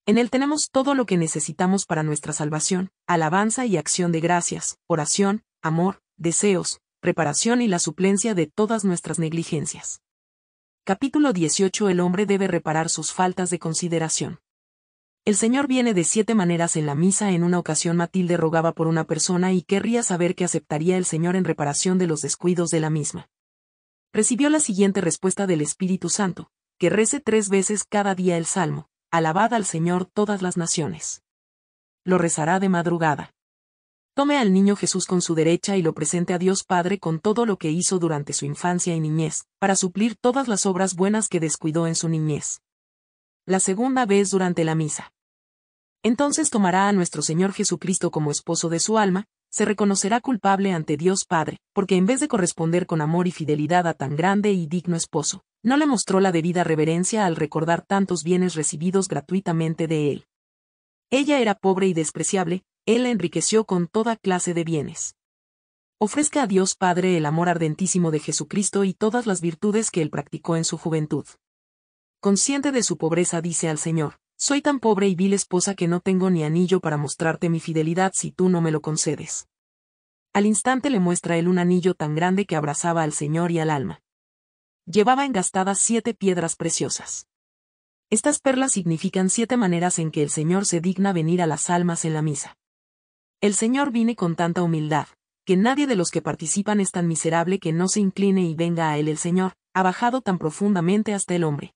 Speaker 1: En él tenemos todo lo que necesitamos para nuestra salvación, alabanza y acción de gracias, oración, amor, deseos, reparación y la suplencia de todas nuestras negligencias. Capítulo 18 El hombre debe reparar sus faltas de consideración. El Señor viene de siete maneras en la misa. En una ocasión Matilde rogaba por una persona y querría saber qué aceptaría el Señor en reparación de los descuidos de la misma. Recibió la siguiente respuesta del Espíritu Santo, que rece tres veces cada día el Salmo, Alabad al Señor todas las naciones. Lo rezará de madrugada. Tome al niño Jesús con su derecha y lo presente a Dios Padre con todo lo que hizo durante su infancia y niñez, para suplir todas las obras buenas que descuidó en su niñez. La segunda vez durante la misa. Entonces tomará a nuestro Señor Jesucristo como esposo de su alma, se reconocerá culpable ante Dios Padre, porque en vez de corresponder con amor y fidelidad a tan grande y digno esposo, no le mostró la debida reverencia al recordar tantos bienes recibidos gratuitamente de él. Ella era pobre y despreciable, él la enriqueció con toda clase de bienes. Ofrezca a Dios Padre el amor ardentísimo de Jesucristo y todas las virtudes que él practicó en su juventud. Consciente de su pobreza dice al Señor, soy tan pobre y vil esposa que no tengo ni anillo para mostrarte mi fidelidad si tú no me lo concedes. Al instante le muestra él un anillo tan grande que abrazaba al Señor y al alma. Llevaba engastadas siete piedras preciosas. Estas perlas significan siete maneras en que el Señor se digna venir a las almas en la misa. El Señor viene con tanta humildad, que nadie de los que participan es tan miserable que no se incline y venga a él el Señor, ha bajado tan profundamente hasta el hombre.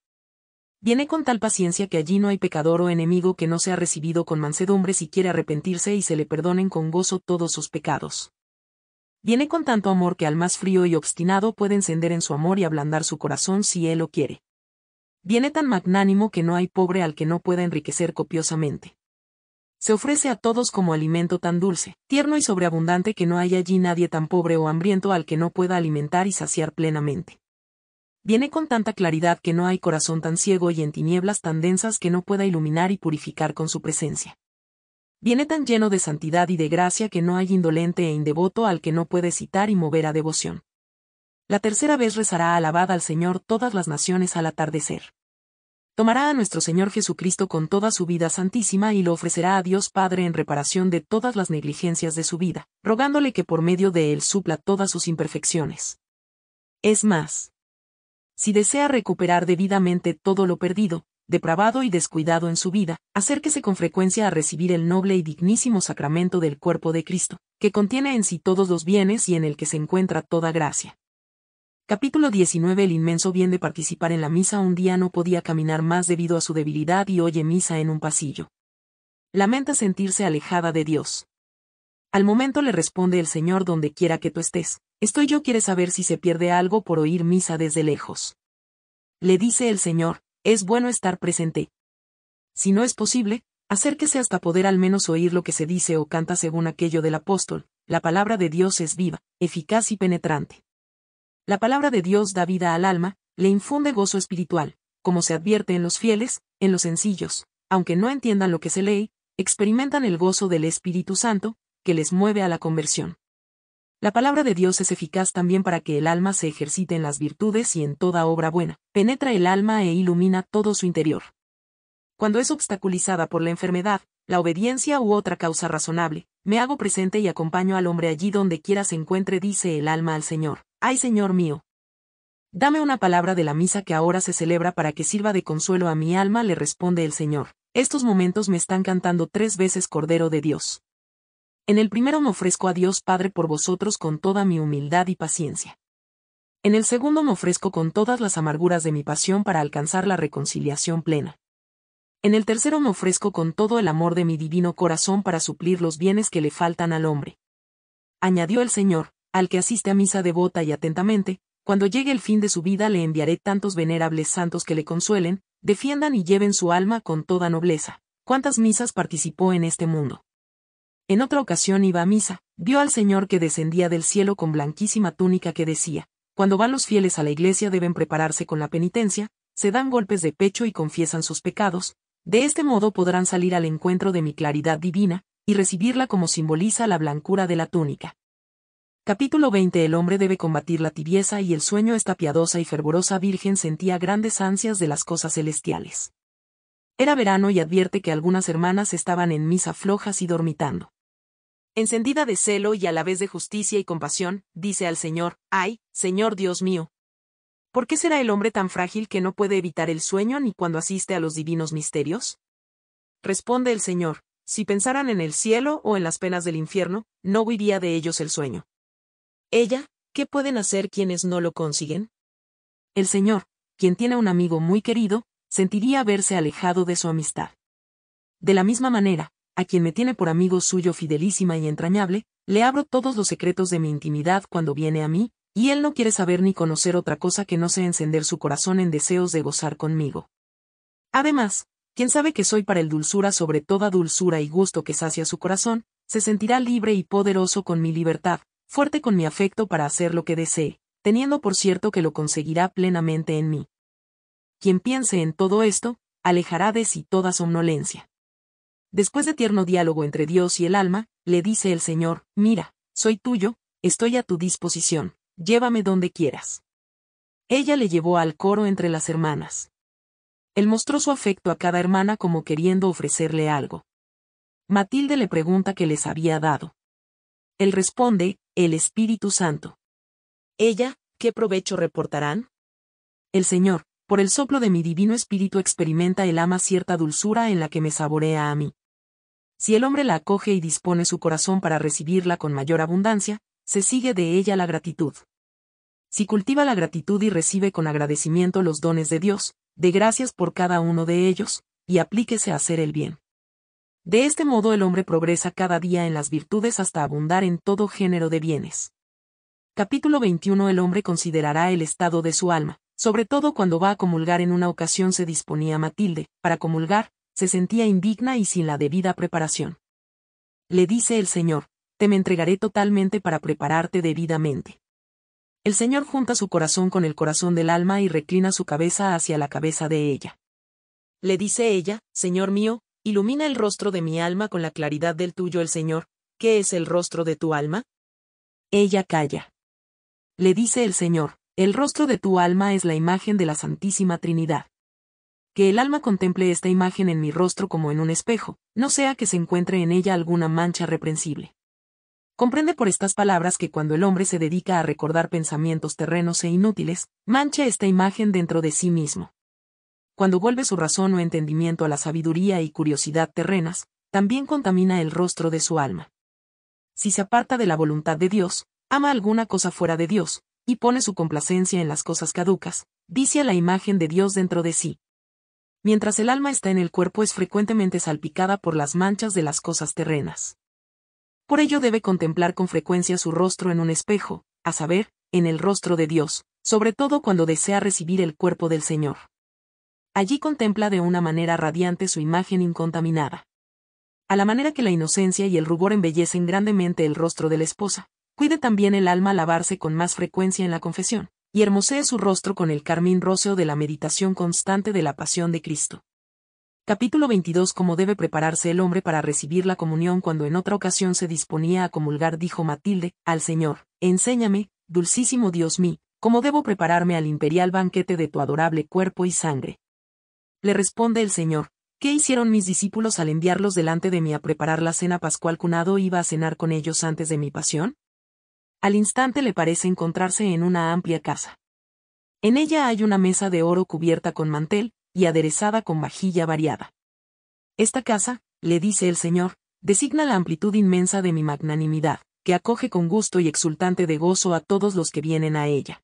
Speaker 1: Viene con tal paciencia que allí no hay pecador o enemigo que no sea recibido con mansedumbre si quiere arrepentirse y se le perdonen con gozo todos sus pecados. Viene con tanto amor que al más frío y obstinado puede encender en su amor y ablandar su corazón si él lo quiere. Viene tan magnánimo que no hay pobre al que no pueda enriquecer copiosamente. Se ofrece a todos como alimento tan dulce, tierno y sobreabundante que no hay allí nadie tan pobre o hambriento al que no pueda alimentar y saciar plenamente viene con tanta claridad que no hay corazón tan ciego y en tinieblas tan densas que no pueda iluminar y purificar con su presencia. Viene tan lleno de santidad y de gracia que no hay indolente e indevoto al que no puede citar y mover a devoción. La tercera vez rezará alabada al Señor todas las naciones al atardecer. Tomará a nuestro Señor Jesucristo con toda su vida santísima y lo ofrecerá a Dios Padre en reparación de todas las negligencias de su vida, rogándole que por medio de él supla todas sus imperfecciones. Es más, si desea recuperar debidamente todo lo perdido, depravado y descuidado en su vida, acérquese con frecuencia a recibir el noble y dignísimo sacramento del cuerpo de Cristo, que contiene en sí todos los bienes y en el que se encuentra toda gracia. Capítulo 19 El inmenso bien de participar en la misa un día no podía caminar más debido a su debilidad y oye misa en un pasillo. Lamenta sentirse alejada de Dios. Al momento le responde el Señor donde quiera que tú estés. Estoy yo quiere saber si se pierde algo por oír misa desde lejos. Le dice el Señor, es bueno estar presente. Si no es posible, acérquese hasta poder al menos oír lo que se dice o canta según aquello del apóstol, la palabra de Dios es viva, eficaz y penetrante. La palabra de Dios da vida al alma, le infunde gozo espiritual, como se advierte en los fieles, en los sencillos, aunque no entiendan lo que se lee, experimentan el gozo del Espíritu Santo, que les mueve a la conversión. La palabra de Dios es eficaz también para que el alma se ejercite en las virtudes y en toda obra buena, penetra el alma e ilumina todo su interior. Cuando es obstaculizada por la enfermedad, la obediencia u otra causa razonable, me hago presente y acompaño al hombre allí donde quiera se encuentre, dice el alma al Señor, ay Señor mío. Dame una palabra de la misa que ahora se celebra para que sirva de consuelo a mi alma, le responde el Señor. Estos momentos me están cantando tres veces Cordero de Dios. En el primero me ofrezco a Dios Padre por vosotros con toda mi humildad y paciencia. En el segundo me ofrezco con todas las amarguras de mi pasión para alcanzar la reconciliación plena. En el tercero me ofrezco con todo el amor de mi divino corazón para suplir los bienes que le faltan al hombre. Añadió el Señor, al que asiste a misa devota y atentamente, cuando llegue el fin de su vida le enviaré tantos venerables santos que le consuelen, defiendan y lleven su alma con toda nobleza. ¿Cuántas misas participó en este mundo? En otra ocasión iba a misa, vio al Señor que descendía del cielo con blanquísima túnica que decía, cuando van los fieles a la iglesia deben prepararse con la penitencia, se dan golpes de pecho y confiesan sus pecados, de este modo podrán salir al encuentro de mi claridad divina, y recibirla como simboliza la blancura de la túnica. Capítulo 20 El hombre debe combatir la tibieza y el sueño esta piadosa y fervorosa virgen sentía grandes ansias de las cosas celestiales. Era verano y advierte que algunas hermanas estaban en misa flojas y dormitando. Encendida de celo y a la vez de justicia y compasión, dice al Señor, ay, Señor Dios mío. ¿Por qué será el hombre tan frágil que no puede evitar el sueño ni cuando asiste a los divinos misterios? Responde el Señor, si pensaran en el cielo o en las penas del infierno, no huiría de ellos el sueño. Ella, ¿qué pueden hacer quienes no lo consiguen? El Señor, quien tiene un amigo muy querido, sentiría haberse alejado de su amistad. De la misma manera, a quien me tiene por amigo suyo fidelísima y entrañable, le abro todos los secretos de mi intimidad cuando viene a mí, y él no quiere saber ni conocer otra cosa que no sea encender su corazón en deseos de gozar conmigo. Además, quien sabe que soy para el dulzura sobre toda dulzura y gusto que sacia su corazón, se sentirá libre y poderoso con mi libertad, fuerte con mi afecto para hacer lo que desee, teniendo por cierto que lo conseguirá plenamente en mí. Quien piense en todo esto, alejará de sí toda somnolencia. Después de tierno diálogo entre Dios y el alma, le dice el Señor, mira, soy tuyo, estoy a tu disposición, llévame donde quieras. Ella le llevó al coro entre las hermanas. Él mostró su afecto a cada hermana como queriendo ofrecerle algo. Matilde le pregunta qué les había dado. Él responde, el Espíritu Santo. Ella, ¿qué provecho reportarán? El Señor, por el soplo de mi divino espíritu experimenta el ama cierta dulzura en la que me saborea a mí. Si el hombre la acoge y dispone su corazón para recibirla con mayor abundancia, se sigue de ella la gratitud. Si cultiva la gratitud y recibe con agradecimiento los dones de Dios, de gracias por cada uno de ellos, y aplíquese a hacer el bien. De este modo el hombre progresa cada día en las virtudes hasta abundar en todo género de bienes. Capítulo 21 El hombre considerará el estado de su alma, sobre todo cuando va a comulgar en una ocasión se disponía Matilde, para comulgar, se sentía indigna y sin la debida preparación. Le dice el Señor, te me entregaré totalmente para prepararte debidamente. El Señor junta su corazón con el corazón del alma y reclina su cabeza hacia la cabeza de ella. Le dice ella, Señor mío, ilumina el rostro de mi alma con la claridad del tuyo el Señor, ¿qué es el rostro de tu alma? Ella calla. Le dice el Señor, el rostro de tu alma es la imagen de la Santísima Trinidad que el alma contemple esta imagen en mi rostro como en un espejo, no sea que se encuentre en ella alguna mancha reprensible. Comprende por estas palabras que cuando el hombre se dedica a recordar pensamientos terrenos e inútiles, mancha esta imagen dentro de sí mismo. Cuando vuelve su razón o entendimiento a la sabiduría y curiosidad terrenas, también contamina el rostro de su alma. Si se aparta de la voluntad de Dios, ama alguna cosa fuera de Dios, y pone su complacencia en las cosas caducas, dice a la imagen de Dios dentro de sí mientras el alma está en el cuerpo es frecuentemente salpicada por las manchas de las cosas terrenas. Por ello debe contemplar con frecuencia su rostro en un espejo, a saber, en el rostro de Dios, sobre todo cuando desea recibir el cuerpo del Señor. Allí contempla de una manera radiante su imagen incontaminada. A la manera que la inocencia y el rubor embellecen grandemente el rostro de la esposa, cuide también el alma lavarse con más frecuencia en la confesión, y hermosee su rostro con el carmín roceo de la meditación constante de la pasión de Cristo. Capítulo 22 Cómo debe prepararse el hombre para recibir la comunión cuando en otra ocasión se disponía a comulgar dijo Matilde, al Señor, enséñame, dulcísimo Dios mío, cómo debo prepararme al imperial banquete de tu adorable cuerpo y sangre. Le responde el Señor, ¿qué hicieron mis discípulos al enviarlos delante de mí a preparar la cena pascual cunado iba a cenar con ellos antes de mi pasión? Al instante le parece encontrarse en una amplia casa. En ella hay una mesa de oro cubierta con mantel y aderezada con vajilla variada. Esta casa, le dice el Señor, designa la amplitud inmensa de mi magnanimidad, que acoge con gusto y exultante de gozo a todos los que vienen a ella.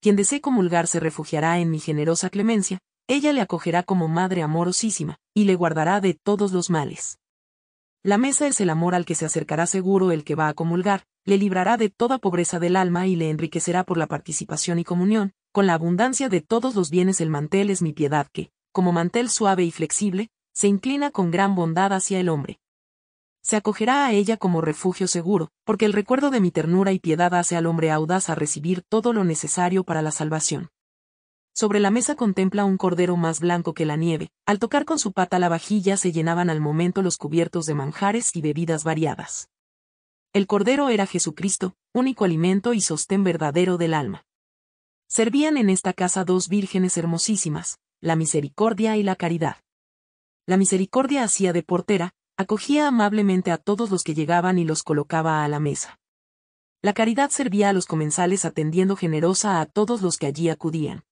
Speaker 1: Quien desee comulgar se refugiará en mi generosa clemencia, ella le acogerá como madre amorosísima, y le guardará de todos los males. La mesa es el amor al que se acercará seguro el que va a comulgar, le librará de toda pobreza del alma y le enriquecerá por la participación y comunión, con la abundancia de todos los bienes el mantel es mi piedad que, como mantel suave y flexible, se inclina con gran bondad hacia el hombre. Se acogerá a ella como refugio seguro, porque el recuerdo de mi ternura y piedad hace al hombre audaz a recibir todo lo necesario para la salvación. Sobre la mesa contempla un cordero más blanco que la nieve, al tocar con su pata la vajilla se llenaban al momento los cubiertos de manjares y bebidas variadas. El Cordero era Jesucristo, único alimento y sostén verdadero del alma. Servían en esta casa dos vírgenes hermosísimas, la misericordia y la caridad. La misericordia hacía de portera, acogía amablemente a todos los que llegaban y los colocaba a la mesa. La caridad servía a los comensales atendiendo generosa a todos los que allí acudían.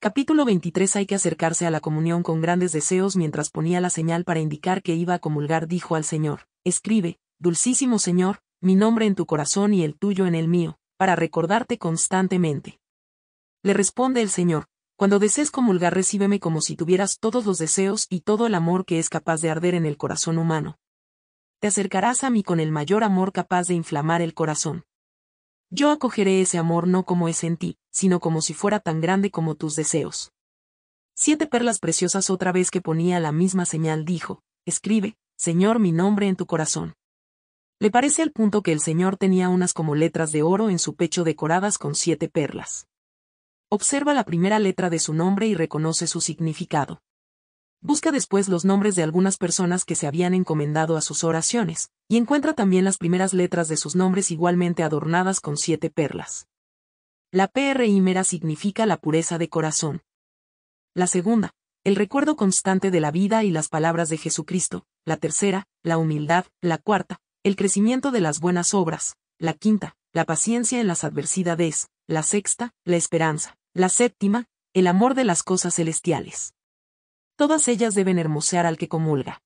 Speaker 1: Capítulo 23 Hay que acercarse a la comunión con grandes deseos mientras ponía la señal para indicar que iba a comulgar dijo al Señor, escribe, Dulcísimo Señor, mi nombre en tu corazón y el tuyo en el mío, para recordarte constantemente. Le responde el Señor, cuando desees comulgar recíbeme como si tuvieras todos los deseos y todo el amor que es capaz de arder en el corazón humano. Te acercarás a mí con el mayor amor capaz de inflamar el corazón. Yo acogeré ese amor no como es en ti, sino como si fuera tan grande como tus deseos. Siete perlas preciosas otra vez que ponía la misma señal dijo, escribe, Señor mi nombre en tu corazón. Le parece al punto que el señor tenía unas como letras de oro en su pecho decoradas con siete perlas. Observa la primera letra de su nombre y reconoce su significado. Busca después los nombres de algunas personas que se habían encomendado a sus oraciones, y encuentra también las primeras letras de sus nombres igualmente adornadas con siete perlas. La PR mera significa la pureza de corazón. La segunda, el recuerdo constante de la vida y las palabras de Jesucristo. La tercera, la humildad. La cuarta, el crecimiento de las buenas obras, la quinta, la paciencia en las adversidades, la sexta, la esperanza, la séptima, el amor de las cosas celestiales. Todas ellas deben hermosear al que comulga.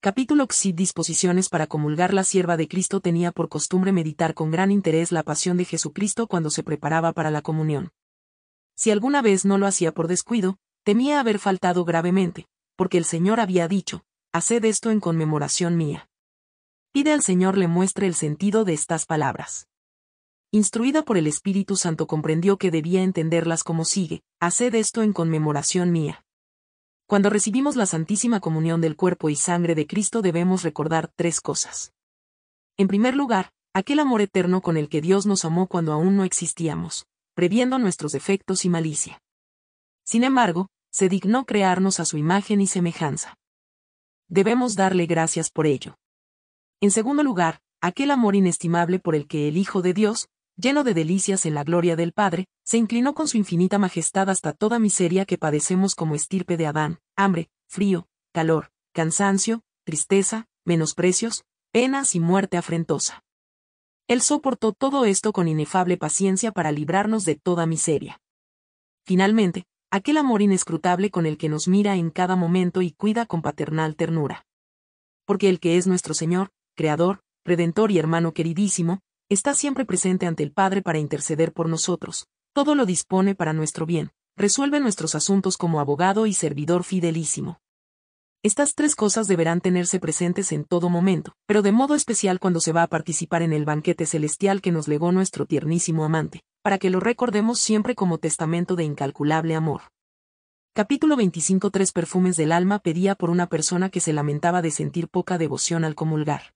Speaker 1: Capítulo XI Disposiciones para comulgar La sierva de Cristo tenía por costumbre meditar con gran interés la pasión de Jesucristo cuando se preparaba para la comunión. Si alguna vez no lo hacía por descuido, temía haber faltado gravemente, porque el Señor había dicho, Haced esto en conmemoración mía pide al Señor le muestre el sentido de estas palabras. Instruida por el Espíritu Santo comprendió que debía entenderlas como sigue, haced esto en conmemoración mía. Cuando recibimos la Santísima Comunión del cuerpo y sangre de Cristo debemos recordar tres cosas. En primer lugar, aquel amor eterno con el que Dios nos amó cuando aún no existíamos, previendo nuestros defectos y malicia. Sin embargo, se dignó crearnos a su imagen y semejanza. Debemos darle gracias por ello. En segundo lugar, aquel amor inestimable por el que el Hijo de Dios, lleno de delicias en la gloria del Padre, se inclinó con su infinita majestad hasta toda miseria que padecemos como estirpe de Adán, hambre, frío, calor, cansancio, tristeza, menosprecios, penas y muerte afrentosa. Él soportó todo esto con inefable paciencia para librarnos de toda miseria. Finalmente, aquel amor inescrutable con el que nos mira en cada momento y cuida con paternal ternura. Porque el que es nuestro Señor, Creador, Redentor y hermano queridísimo, está siempre presente ante el Padre para interceder por nosotros. Todo lo dispone para nuestro bien, resuelve nuestros asuntos como abogado y servidor fidelísimo. Estas tres cosas deberán tenerse presentes en todo momento, pero de modo especial cuando se va a participar en el banquete celestial que nos legó nuestro tiernísimo amante, para que lo recordemos siempre como testamento de incalculable amor. Capítulo 25 Tres perfumes del alma pedía por una persona que se lamentaba de sentir poca devoción al comulgar.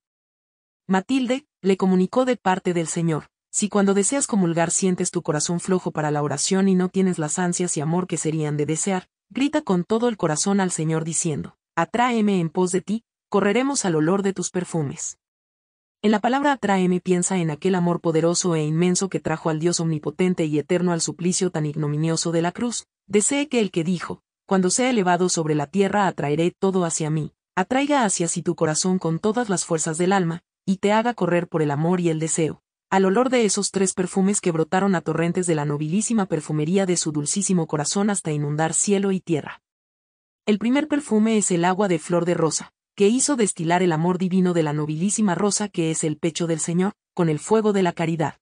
Speaker 1: Matilde, le comunicó de parte del Señor, si cuando deseas comulgar sientes tu corazón flojo para la oración y no tienes las ansias y amor que serían de desear, grita con todo el corazón al Señor diciendo, atráeme en pos de ti, correremos al olor de tus perfumes. En la palabra atráeme piensa en aquel amor poderoso e inmenso que trajo al Dios omnipotente y eterno al suplicio tan ignominioso de la cruz, desee que el que dijo, cuando sea elevado sobre la tierra atraeré todo hacia mí, atraiga hacia sí tu corazón con todas las fuerzas del alma, y te haga correr por el amor y el deseo, al olor de esos tres perfumes que brotaron a torrentes de la nobilísima perfumería de su dulcísimo corazón hasta inundar cielo y tierra. El primer perfume es el agua de flor de rosa, que hizo destilar el amor divino de la nobilísima rosa que es el pecho del Señor, con el fuego de la caridad.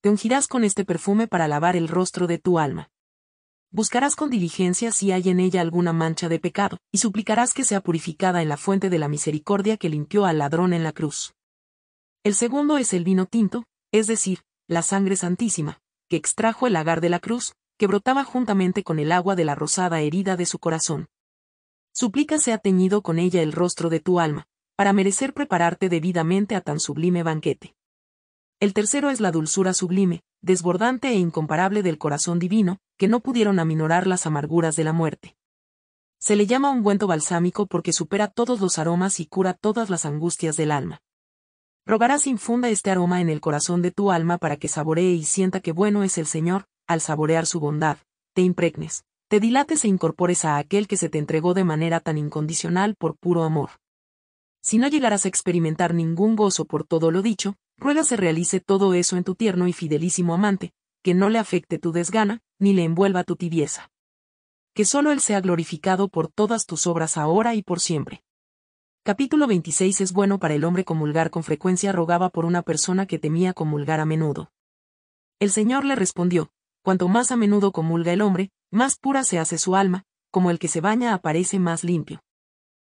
Speaker 1: Te ungirás con este perfume para lavar el rostro de tu alma, Buscarás con diligencia si hay en ella alguna mancha de pecado, y suplicarás que sea purificada en la fuente de la misericordia que limpió al ladrón en la cruz. El segundo es el vino tinto, es decir, la sangre santísima, que extrajo el lagar de la cruz, que brotaba juntamente con el agua de la rosada herida de su corazón. Suplica sea teñido con ella el rostro de tu alma, para merecer prepararte debidamente a tan sublime banquete. El tercero es la dulzura sublime, desbordante e incomparable del corazón divino, que no pudieron aminorar las amarguras de la muerte. Se le llama ungüento balsámico porque supera todos los aromas y cura todas las angustias del alma. Rogarás infunda este aroma en el corazón de tu alma para que saboree y sienta que bueno es el Señor, al saborear su bondad, te impregnes, te dilates e incorpores a aquel que se te entregó de manera tan incondicional por puro amor. Si no llegarás a experimentar ningún gozo por todo lo dicho, ruega se realice todo eso en tu tierno y fidelísimo amante, que no le afecte tu desgana, ni le envuelva tu tibieza. Que solo Él sea glorificado por todas tus obras ahora y por siempre. Capítulo 26 Es bueno para el hombre comulgar con frecuencia rogaba por una persona que temía comulgar a menudo. El Señor le respondió, cuanto más a menudo comulga el hombre, más pura se hace su alma, como el que se baña aparece más limpio.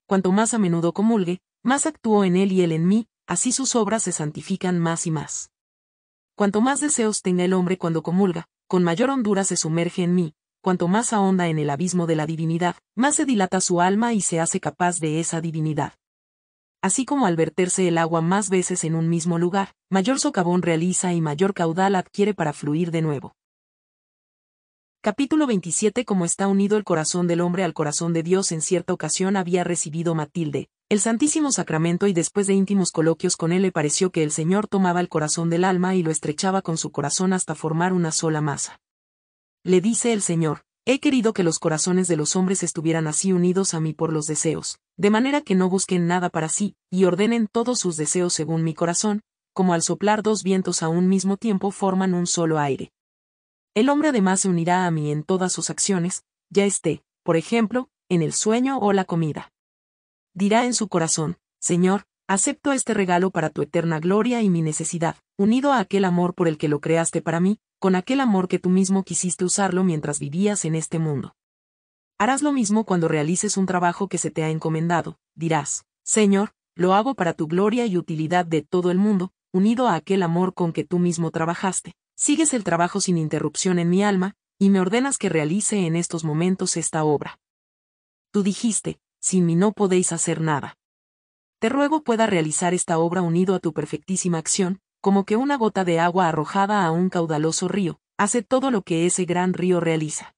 Speaker 1: Cuanto más a menudo comulgue, más actuó en él y él en mí, así sus obras se santifican más y más. Cuanto más deseos tenga el hombre cuando comulga, con mayor hondura se sumerge en mí, cuanto más ahonda en el abismo de la divinidad, más se dilata su alma y se hace capaz de esa divinidad. Así como al verterse el agua más veces en un mismo lugar, mayor socavón realiza y mayor caudal adquiere para fluir de nuevo. Capítulo 27 Como está unido el corazón del hombre al corazón de Dios en cierta ocasión había recibido Matilde, el Santísimo Sacramento y después de íntimos coloquios con él le pareció que el Señor tomaba el corazón del alma y lo estrechaba con su corazón hasta formar una sola masa. Le dice el Señor, he querido que los corazones de los hombres estuvieran así unidos a mí por los deseos, de manera que no busquen nada para sí, y ordenen todos sus deseos según mi corazón, como al soplar dos vientos a un mismo tiempo forman un solo aire. El hombre además se unirá a mí en todas sus acciones, ya esté, por ejemplo, en el sueño o la comida dirá en su corazón, Señor, acepto este regalo para tu eterna gloria y mi necesidad, unido a aquel amor por el que lo creaste para mí, con aquel amor que tú mismo quisiste usarlo mientras vivías en este mundo. Harás lo mismo cuando realices un trabajo que se te ha encomendado, dirás, Señor, lo hago para tu gloria y utilidad de todo el mundo, unido a aquel amor con que tú mismo trabajaste. Sigues el trabajo sin interrupción en mi alma, y me ordenas que realice en estos momentos esta obra. Tú dijiste, sin mí no podéis hacer nada. Te ruego pueda realizar esta obra unido a tu perfectísima acción, como que una gota de agua arrojada a un caudaloso río, hace todo lo que ese gran río realiza.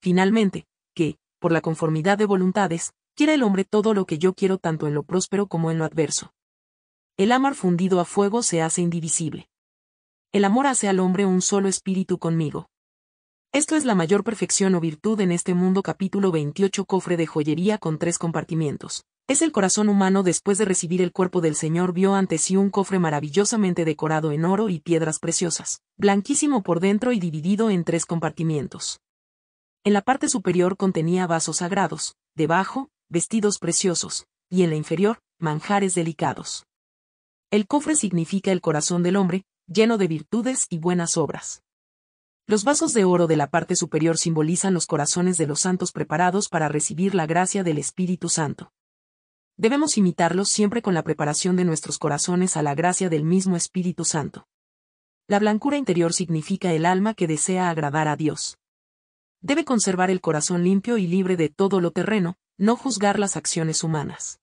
Speaker 1: Finalmente, que, por la conformidad de voluntades, quiera el hombre todo lo que yo quiero tanto en lo próspero como en lo adverso. El amar fundido a fuego se hace indivisible. El amor hace al hombre un solo espíritu conmigo. Esto es la mayor perfección o virtud en este mundo capítulo 28 cofre de joyería con tres compartimientos. Es el corazón humano después de recibir el cuerpo del Señor vio ante sí un cofre maravillosamente decorado en oro y piedras preciosas, blanquísimo por dentro y dividido en tres compartimientos. En la parte superior contenía vasos sagrados, debajo, vestidos preciosos, y en la inferior, manjares delicados. El cofre significa el corazón del hombre, lleno de virtudes y buenas obras. Los vasos de oro de la parte superior simbolizan los corazones de los santos preparados para recibir la gracia del Espíritu Santo. Debemos imitarlos siempre con la preparación de nuestros corazones a la gracia del mismo Espíritu Santo. La blancura interior significa el alma que desea agradar a Dios. Debe conservar el corazón limpio y libre de todo lo terreno, no juzgar las acciones humanas.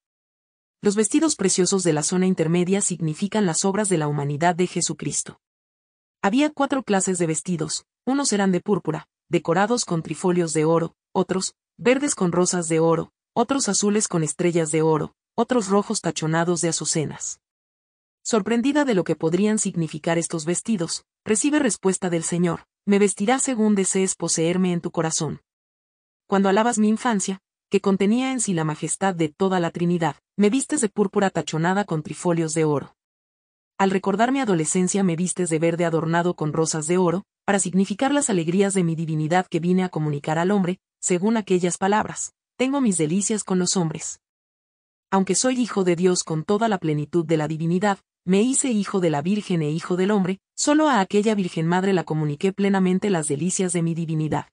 Speaker 1: Los vestidos preciosos de la zona intermedia significan las obras de la humanidad de Jesucristo. Había cuatro clases de vestidos, unos eran de púrpura, decorados con trifolios de oro, otros, verdes con rosas de oro, otros azules con estrellas de oro, otros rojos tachonados de azucenas. Sorprendida de lo que podrían significar estos vestidos, recibe respuesta del Señor, me vestirá según desees poseerme en tu corazón. Cuando alabas mi infancia, que contenía en sí la majestad de toda la Trinidad, me vistes de púrpura tachonada con trifolios de oro. Al recordar mi adolescencia me vistes de verde adornado con rosas de oro, para significar las alegrías de mi divinidad que vine a comunicar al hombre, según aquellas palabras, tengo mis delicias con los hombres. Aunque soy hijo de Dios con toda la plenitud de la divinidad, me hice hijo de la Virgen e hijo del hombre, solo a aquella Virgen Madre la comuniqué plenamente las delicias de mi divinidad.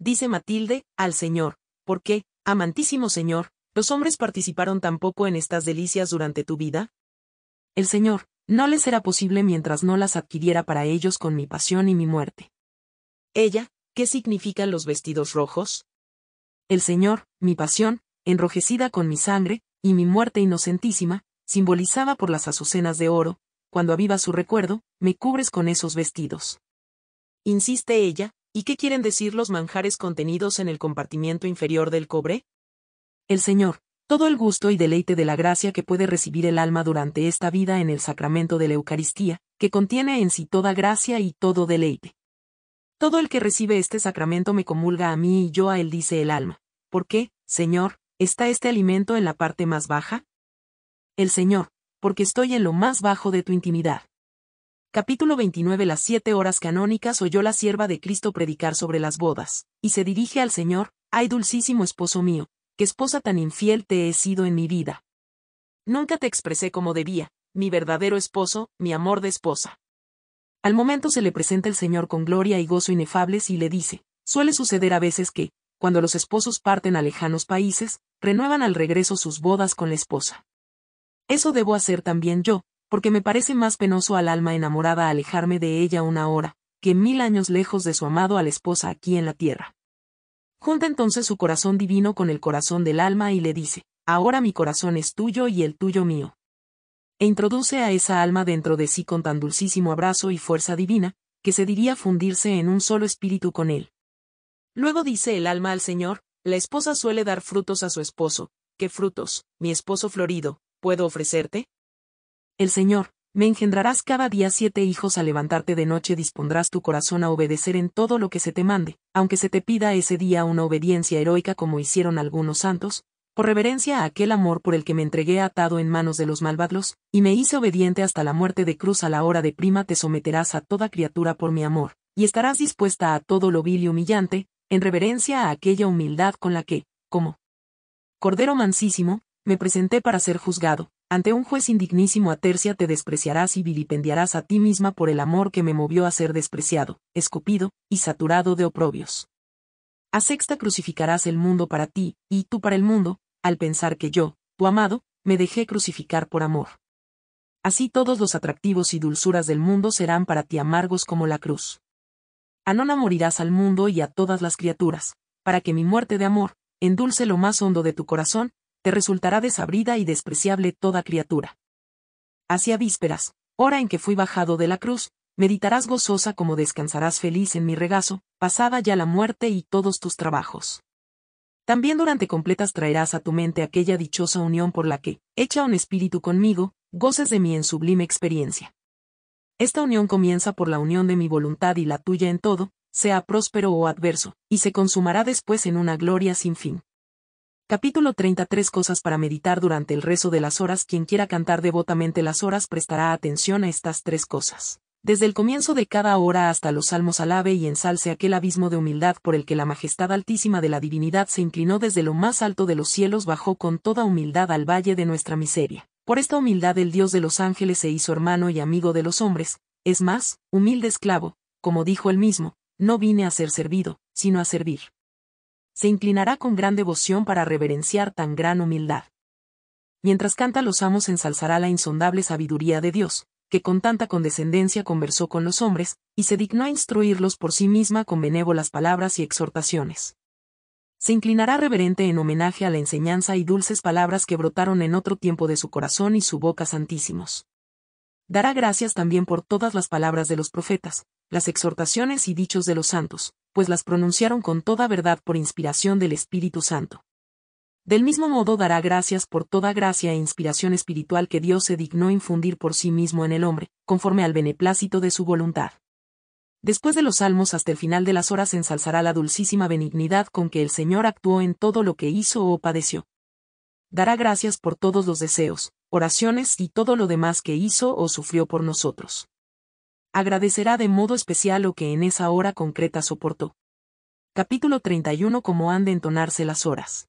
Speaker 1: Dice Matilde, al Señor, ¿por qué, amantísimo Señor, los hombres participaron tampoco en estas delicias durante tu vida. El Señor, no les era posible mientras no las adquiriera para ellos con mi pasión y mi muerte. Ella, ¿qué significan los vestidos rojos? El Señor, mi pasión, enrojecida con mi sangre, y mi muerte inocentísima, simbolizada por las azucenas de oro, cuando aviva su recuerdo, me cubres con esos vestidos. Insiste ella, ¿y qué quieren decir los manjares contenidos en el compartimiento inferior del cobre? El Señor, todo el gusto y deleite de la gracia que puede recibir el alma durante esta vida en el sacramento de la Eucaristía, que contiene en sí toda gracia y todo deleite. Todo el que recibe este sacramento me comulga a mí y yo a él dice el alma. ¿Por qué, Señor, está este alimento en la parte más baja? El Señor, porque estoy en lo más bajo de tu intimidad. Capítulo 29 Las siete horas canónicas oyó la sierva de Cristo predicar sobre las bodas, y se dirige al Señor, ay dulcísimo esposo mío, qué esposa tan infiel te he sido en mi vida. Nunca te expresé como debía, mi verdadero esposo, mi amor de esposa. Al momento se le presenta el Señor con gloria y gozo inefables y le dice, suele suceder a veces que, cuando los esposos parten a lejanos países, renuevan al regreso sus bodas con la esposa. Eso debo hacer también yo, porque me parece más penoso al alma enamorada alejarme de ella una hora, que mil años lejos de su amado a la esposa aquí en la tierra. Junta entonces su corazón divino con el corazón del alma y le dice, ahora mi corazón es tuyo y el tuyo mío. E introduce a esa alma dentro de sí con tan dulcísimo abrazo y fuerza divina, que se diría fundirse en un solo espíritu con él. Luego dice el alma al Señor, la esposa suele dar frutos a su esposo, ¿qué frutos, mi esposo florido, puedo ofrecerte? El Señor, me engendrarás cada día siete hijos al levantarte de noche dispondrás tu corazón a obedecer en todo lo que se te mande, aunque se te pida ese día una obediencia heroica como hicieron algunos santos, por reverencia a aquel amor por el que me entregué atado en manos de los malvados, y me hice obediente hasta la muerte de cruz a la hora de prima te someterás a toda criatura por mi amor, y estarás dispuesta a todo lo vil y humillante, en reverencia a aquella humildad con la que, como Cordero mansísimo, me presenté para ser juzgado, ante un juez indignísimo a tercia te despreciarás y vilipendiarás a ti misma por el amor que me movió a ser despreciado, escupido, y saturado de oprobios. A sexta crucificarás el mundo para ti, y tú para el mundo, al pensar que yo, tu amado, me dejé crucificar por amor. Así todos los atractivos y dulzuras del mundo serán para ti amargos como la cruz. A nona morirás al mundo y a todas las criaturas, para que mi muerte de amor, endulce lo más hondo de tu corazón, te resultará desabrida y despreciable toda criatura. Hacia vísperas, hora en que fui bajado de la cruz, meditarás gozosa como descansarás feliz en mi regazo, pasada ya la muerte y todos tus trabajos. También durante completas traerás a tu mente aquella dichosa unión por la que, hecha un espíritu conmigo, goces de mí en sublime experiencia. Esta unión comienza por la unión de mi voluntad y la tuya en todo, sea próspero o adverso, y se consumará después en una gloria sin fin. Capítulo 33 Cosas para meditar durante el rezo de las horas. Quien quiera cantar devotamente las horas prestará atención a estas tres cosas. Desde el comienzo de cada hora hasta los salmos alabe y ensalce aquel abismo de humildad por el que la majestad altísima de la divinidad se inclinó desde lo más alto de los cielos bajó con toda humildad al valle de nuestra miseria. Por esta humildad el Dios de los ángeles se hizo hermano y amigo de los hombres, es más, humilde esclavo, como dijo él mismo, no vine a ser servido, sino a servir se inclinará con gran devoción para reverenciar tan gran humildad. Mientras canta los amos ensalzará la insondable sabiduría de Dios, que con tanta condescendencia conversó con los hombres, y se dignó a instruirlos por sí misma con benévolas palabras y exhortaciones. Se inclinará reverente en homenaje a la enseñanza y dulces palabras que brotaron en otro tiempo de su corazón y su boca santísimos. Dará gracias también por todas las palabras de los profetas, las exhortaciones y dichos de los santos, pues las pronunciaron con toda verdad por inspiración del Espíritu Santo. Del mismo modo dará gracias por toda gracia e inspiración espiritual que Dios se dignó infundir por sí mismo en el hombre, conforme al beneplácito de su voluntad. Después de los salmos hasta el final de las horas ensalzará la dulcísima benignidad con que el Señor actuó en todo lo que hizo o padeció. Dará gracias por todos los deseos, oraciones y todo lo demás que hizo o sufrió por nosotros agradecerá de modo especial lo que en esa hora concreta soportó. Capítulo 31 Cómo han de entonarse las horas.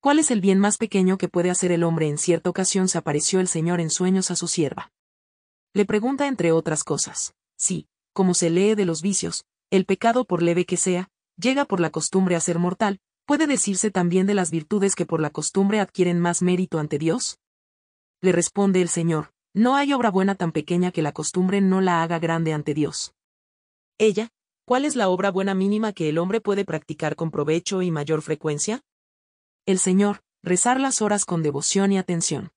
Speaker 1: ¿Cuál es el bien más pequeño que puede hacer el hombre? En cierta ocasión se apareció el Señor en sueños a su sierva. Le pregunta entre otras cosas, si, como se lee de los vicios, el pecado por leve que sea, llega por la costumbre a ser mortal, ¿puede decirse también de las virtudes que por la costumbre adquieren más mérito ante Dios? Le responde el Señor, no hay obra buena tan pequeña que la costumbre no la haga grande ante Dios. Ella, ¿cuál es la obra buena mínima que el hombre puede practicar con provecho y mayor frecuencia? El Señor, rezar las horas con devoción y atención.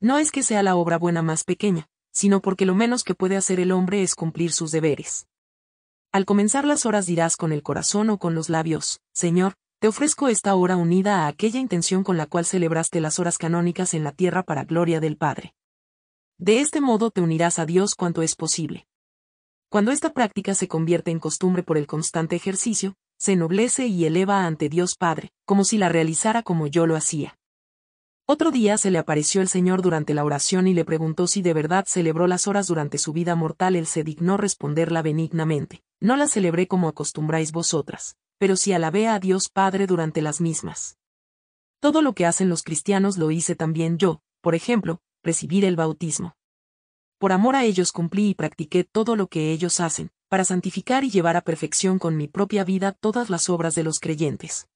Speaker 1: No es que sea la obra buena más pequeña, sino porque lo menos que puede hacer el hombre es cumplir sus deberes. Al comenzar las horas dirás con el corazón o con los labios, Señor, te ofrezco esta hora unida a aquella intención con la cual celebraste las horas canónicas en la tierra para gloria del Padre. De este modo te unirás a Dios cuanto es posible. Cuando esta práctica se convierte en costumbre por el constante ejercicio, se noblece y eleva ante Dios Padre, como si la realizara como yo lo hacía. Otro día se le apareció el Señor durante la oración y le preguntó si de verdad celebró las horas durante su vida mortal. Él se dignó responderla benignamente. No la celebré como acostumbráis vosotras, pero sí alabé a Dios Padre durante las mismas. Todo lo que hacen los cristianos lo hice también yo, por ejemplo, recibir el bautismo. Por amor a ellos cumplí y practiqué todo lo que ellos hacen, para santificar y llevar a perfección con mi propia vida todas las obras de los creyentes.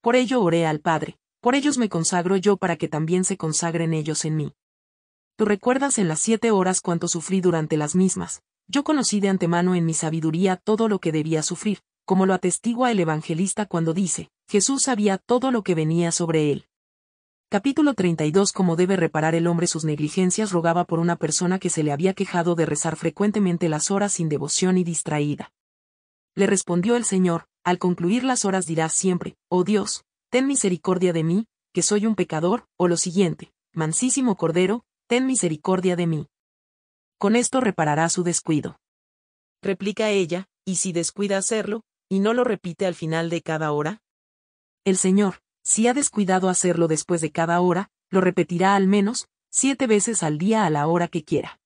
Speaker 1: Por ello oré al Padre, por ellos me consagro yo para que también se consagren ellos en mí. Tú recuerdas en las siete horas cuánto sufrí durante las mismas, yo conocí de antemano en mi sabiduría todo lo que debía sufrir, como lo atestigua el evangelista cuando dice, Jesús sabía todo lo que venía sobre él. Capítulo 32 ¿Cómo debe reparar el hombre sus negligencias rogaba por una persona que se le había quejado de rezar frecuentemente las horas sin devoción y distraída. Le respondió el Señor, al concluir las horas dirás siempre, oh Dios, ten misericordia de mí, que soy un pecador, o lo siguiente, mansísimo Cordero, ten misericordia de mí. Con esto reparará su descuido. Replica ella, y si descuida hacerlo, y no lo repite al final de cada hora. El Señor, si ha descuidado hacerlo después de cada hora, lo repetirá al menos siete veces al día a la hora que quiera.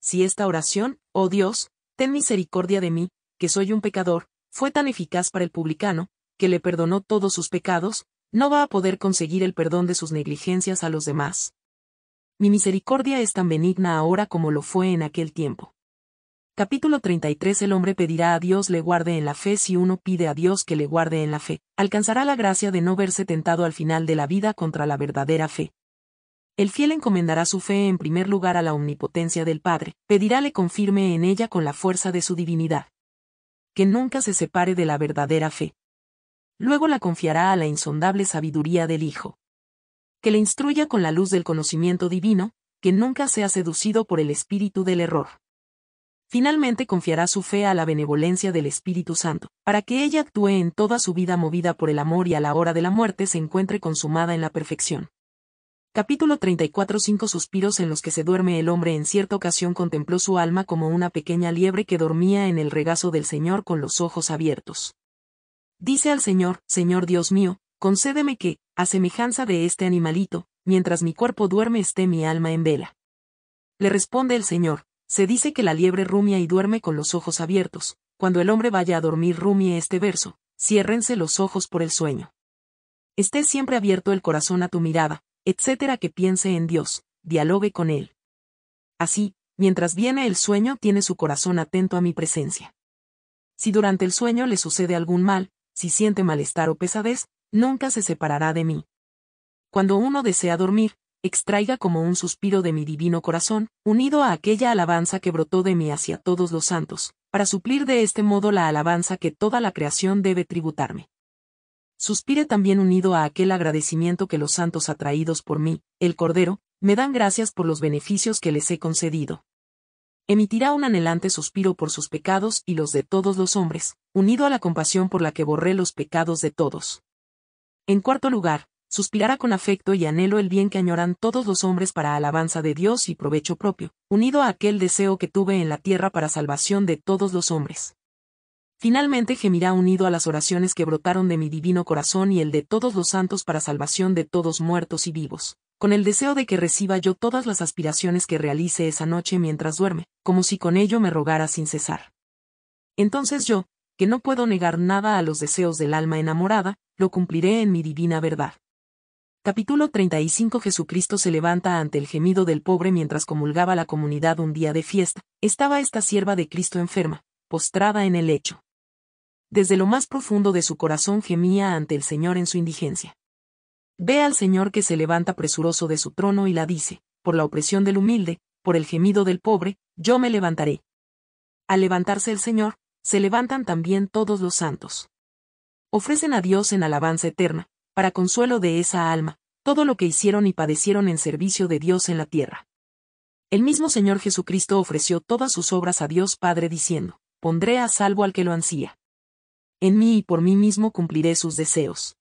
Speaker 1: Si esta oración, oh Dios, ten misericordia de mí, que soy un pecador, fue tan eficaz para el publicano, que le perdonó todos sus pecados, no va a poder conseguir el perdón de sus negligencias a los demás. Mi misericordia es tan benigna ahora como lo fue en aquel tiempo. Capítulo 33 El hombre pedirá a Dios le guarde en la fe si uno pide a Dios que le guarde en la fe, alcanzará la gracia de no verse tentado al final de la vida contra la verdadera fe. El fiel encomendará su fe en primer lugar a la omnipotencia del Padre, Pedirá le confirme en ella con la fuerza de su divinidad. Que nunca se separe de la verdadera fe. Luego la confiará a la insondable sabiduría del Hijo. Que le instruya con la luz del conocimiento divino, que nunca sea seducido por el espíritu del error Finalmente confiará su fe a la benevolencia del Espíritu Santo, para que ella actúe en toda su vida movida por el amor y a la hora de la muerte se encuentre consumada en la perfección. Capítulo 34 Cinco suspiros en los que se duerme el hombre en cierta ocasión contempló su alma como una pequeña liebre que dormía en el regazo del Señor con los ojos abiertos. Dice al Señor, Señor Dios mío, concédeme que, a semejanza de este animalito, mientras mi cuerpo duerme esté mi alma en vela. Le responde el Señor, se dice que la liebre rumia y duerme con los ojos abiertos, cuando el hombre vaya a dormir rumie este verso, ciérrense los ojos por el sueño. Esté siempre abierto el corazón a tu mirada, etcétera que piense en Dios, dialogue con Él. Así, mientras viene el sueño tiene su corazón atento a mi presencia. Si durante el sueño le sucede algún mal, si siente malestar o pesadez, nunca se separará de mí. Cuando uno desea dormir, extraiga como un suspiro de mi divino corazón, unido a aquella alabanza que brotó de mí hacia todos los santos, para suplir de este modo la alabanza que toda la creación debe tributarme. Suspire también unido a aquel agradecimiento que los santos atraídos por mí, el Cordero, me dan gracias por los beneficios que les he concedido. Emitirá un anhelante suspiro por sus pecados y los de todos los hombres, unido a la compasión por la que borré los pecados de todos. En cuarto lugar, suspirará con afecto y anhelo el bien que añoran todos los hombres para alabanza de Dios y provecho propio, unido a aquel deseo que tuve en la tierra para salvación de todos los hombres. Finalmente gemirá unido a las oraciones que brotaron de mi divino corazón y el de todos los santos para salvación de todos muertos y vivos, con el deseo de que reciba yo todas las aspiraciones que realice esa noche mientras duerme, como si con ello me rogara sin cesar. Entonces yo, que no puedo negar nada a los deseos del alma enamorada, lo cumpliré en mi divina verdad. Capítulo 35 Jesucristo se levanta ante el gemido del pobre mientras comulgaba la comunidad un día de fiesta, estaba esta sierva de Cristo enferma, postrada en el lecho. Desde lo más profundo de su corazón gemía ante el Señor en su indigencia. Ve al Señor que se levanta presuroso de su trono y la dice, por la opresión del humilde, por el gemido del pobre, yo me levantaré. Al levantarse el Señor, se levantan también todos los santos. Ofrecen a Dios en alabanza eterna, para consuelo de esa alma, todo lo que hicieron y padecieron en servicio de Dios en la tierra. El mismo Señor Jesucristo ofreció todas sus obras a Dios Padre diciendo, pondré a salvo al que lo ansía. En mí y por mí mismo cumpliré sus deseos.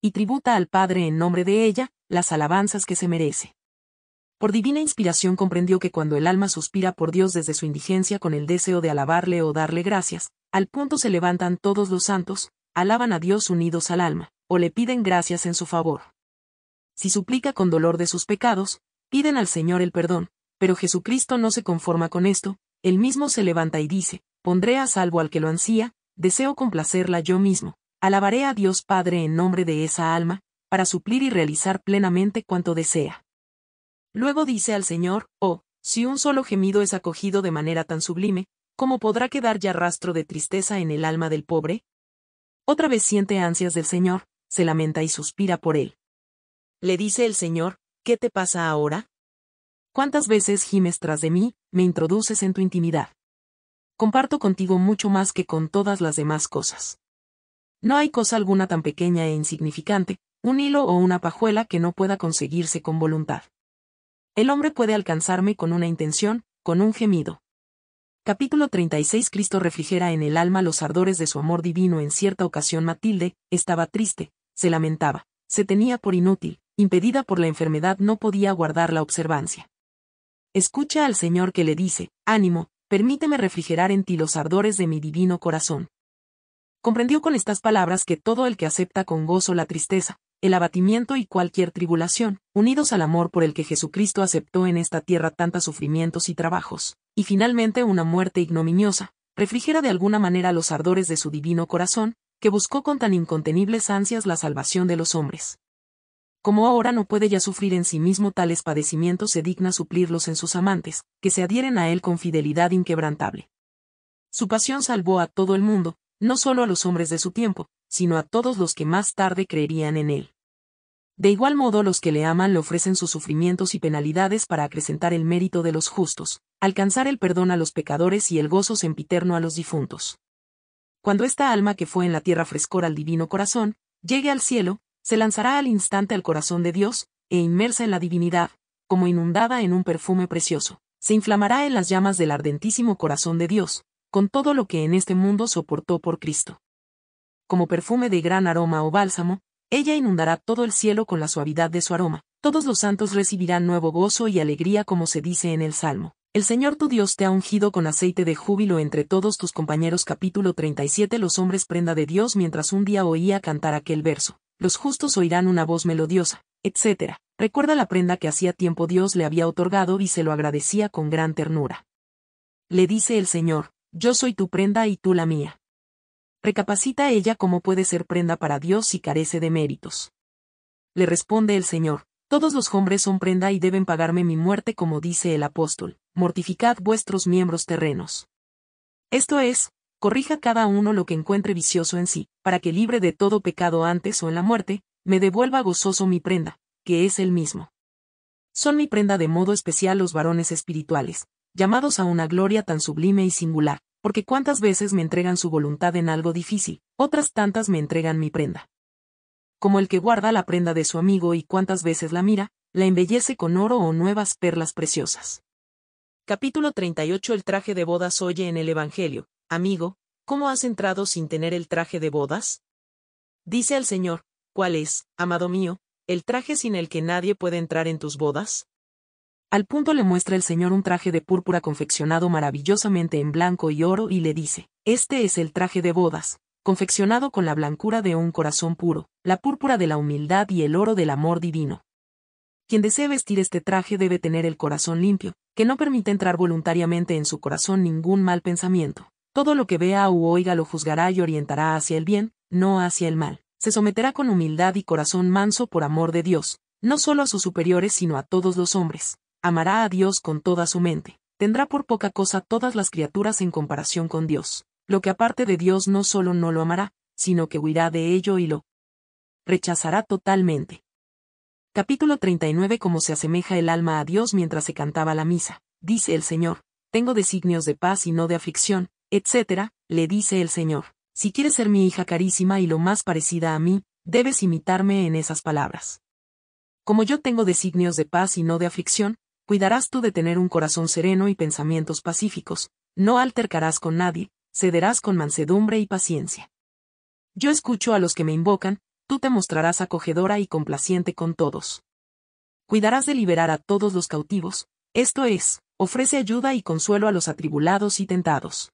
Speaker 1: Y tributa al Padre en nombre de ella, las alabanzas que se merece. Por divina inspiración comprendió que cuando el alma suspira por Dios desde su indigencia con el deseo de alabarle o darle gracias, al punto se levantan todos los santos, alaban a Dios unidos al alma, le piden gracias en su favor. Si suplica con dolor de sus pecados, piden al Señor el perdón, pero Jesucristo no se conforma con esto, él mismo se levanta y dice, pondré a salvo al que lo ansía, deseo complacerla yo mismo, alabaré a Dios Padre en nombre de esa alma, para suplir y realizar plenamente cuanto desea. Luego dice al Señor, oh, si un solo gemido es acogido de manera tan sublime, ¿cómo podrá quedar ya rastro de tristeza en el alma del pobre? Otra vez siente ansias del Señor, se lamenta y suspira por él. Le dice el Señor, ¿qué te pasa ahora? ¿Cuántas veces gimes tras de mí, me introduces en tu intimidad? Comparto contigo mucho más que con todas las demás cosas. No hay cosa alguna tan pequeña e insignificante, un hilo o una pajuela que no pueda conseguirse con voluntad. El hombre puede alcanzarme con una intención, con un gemido. Capítulo 36 Cristo refrigera en el alma los ardores de su amor divino. En cierta ocasión Matilde estaba triste, se lamentaba, se tenía por inútil, impedida por la enfermedad no podía guardar la observancia. Escucha al Señor que le dice, ánimo, permíteme refrigerar en ti los ardores de mi divino corazón. Comprendió con estas palabras que todo el que acepta con gozo la tristeza, el abatimiento y cualquier tribulación, unidos al amor por el que Jesucristo aceptó en esta tierra tantos sufrimientos y trabajos, y finalmente una muerte ignominiosa, refrigera de alguna manera los ardores de su divino corazón, que buscó con tan incontenibles ansias la salvación de los hombres. Como ahora no puede ya sufrir en sí mismo tales padecimientos, se digna suplirlos en sus amantes, que se adhieren a él con fidelidad inquebrantable. Su pasión salvó a todo el mundo, no solo a los hombres de su tiempo, sino a todos los que más tarde creerían en él. De igual modo los que le aman le ofrecen sus sufrimientos y penalidades para acrecentar el mérito de los justos, alcanzar el perdón a los pecadores y el gozo sempiterno a los difuntos. Cuando esta alma que fue en la tierra frescor al divino corazón, llegue al cielo, se lanzará al instante al corazón de Dios, e inmersa en la divinidad, como inundada en un perfume precioso, se inflamará en las llamas del ardentísimo corazón de Dios, con todo lo que en este mundo soportó por Cristo. Como perfume de gran aroma o bálsamo, ella inundará todo el cielo con la suavidad de su aroma, todos los santos recibirán nuevo gozo y alegría como se dice en el Salmo. El Señor tu Dios te ha ungido con aceite de júbilo entre todos tus compañeros. Capítulo 37 Los hombres prenda de Dios mientras un día oía cantar aquel verso. Los justos oirán una voz melodiosa, etc. Recuerda la prenda que hacía tiempo Dios le había otorgado y se lo agradecía con gran ternura. Le dice el Señor, yo soy tu prenda y tú la mía. Recapacita ella cómo puede ser prenda para Dios si carece de méritos. Le responde el Señor, todos los hombres son prenda y deben pagarme mi muerte como dice el apóstol mortificad vuestros miembros terrenos. Esto es, corrija cada uno lo que encuentre vicioso en sí, para que libre de todo pecado antes o en la muerte, me devuelva gozoso mi prenda, que es el mismo. Son mi prenda de modo especial los varones espirituales, llamados a una gloria tan sublime y singular, porque cuántas veces me entregan su voluntad en algo difícil, otras tantas me entregan mi prenda. Como el que guarda la prenda de su amigo y cuántas veces la mira, la embellece con oro o nuevas perlas preciosas. Capítulo 38 El traje de bodas oye en el Evangelio, amigo, ¿cómo has entrado sin tener el traje de bodas? Dice al Señor, ¿cuál es, amado mío, el traje sin el que nadie puede entrar en tus bodas? Al punto le muestra el Señor un traje de púrpura confeccionado maravillosamente en blanco y oro y le dice, este es el traje de bodas, confeccionado con la blancura de un corazón puro, la púrpura de la humildad y el oro del amor divino. Quien desee vestir este traje debe tener el corazón limpio, que no permite entrar voluntariamente en su corazón ningún mal pensamiento. Todo lo que vea u oiga lo juzgará y orientará hacia el bien, no hacia el mal. Se someterá con humildad y corazón manso por amor de Dios, no solo a sus superiores sino a todos los hombres. Amará a Dios con toda su mente. Tendrá por poca cosa todas las criaturas en comparación con Dios. Lo que aparte de Dios no solo no lo amará, sino que huirá de ello y lo rechazará totalmente. Capítulo 39 Como se asemeja el alma a Dios mientras se cantaba la misa, dice el Señor, tengo designios de paz y no de aflicción, etc., le dice el Señor, si quieres ser mi hija carísima y lo más parecida a mí, debes imitarme en esas palabras. Como yo tengo designios de paz y no de aflicción, cuidarás tú de tener un corazón sereno y pensamientos pacíficos, no altercarás con nadie, cederás con mansedumbre y paciencia. Yo escucho a los que me invocan, tú te mostrarás acogedora y complaciente con todos. Cuidarás de liberar a todos los cautivos, esto es, ofrece ayuda y consuelo a los atribulados y tentados.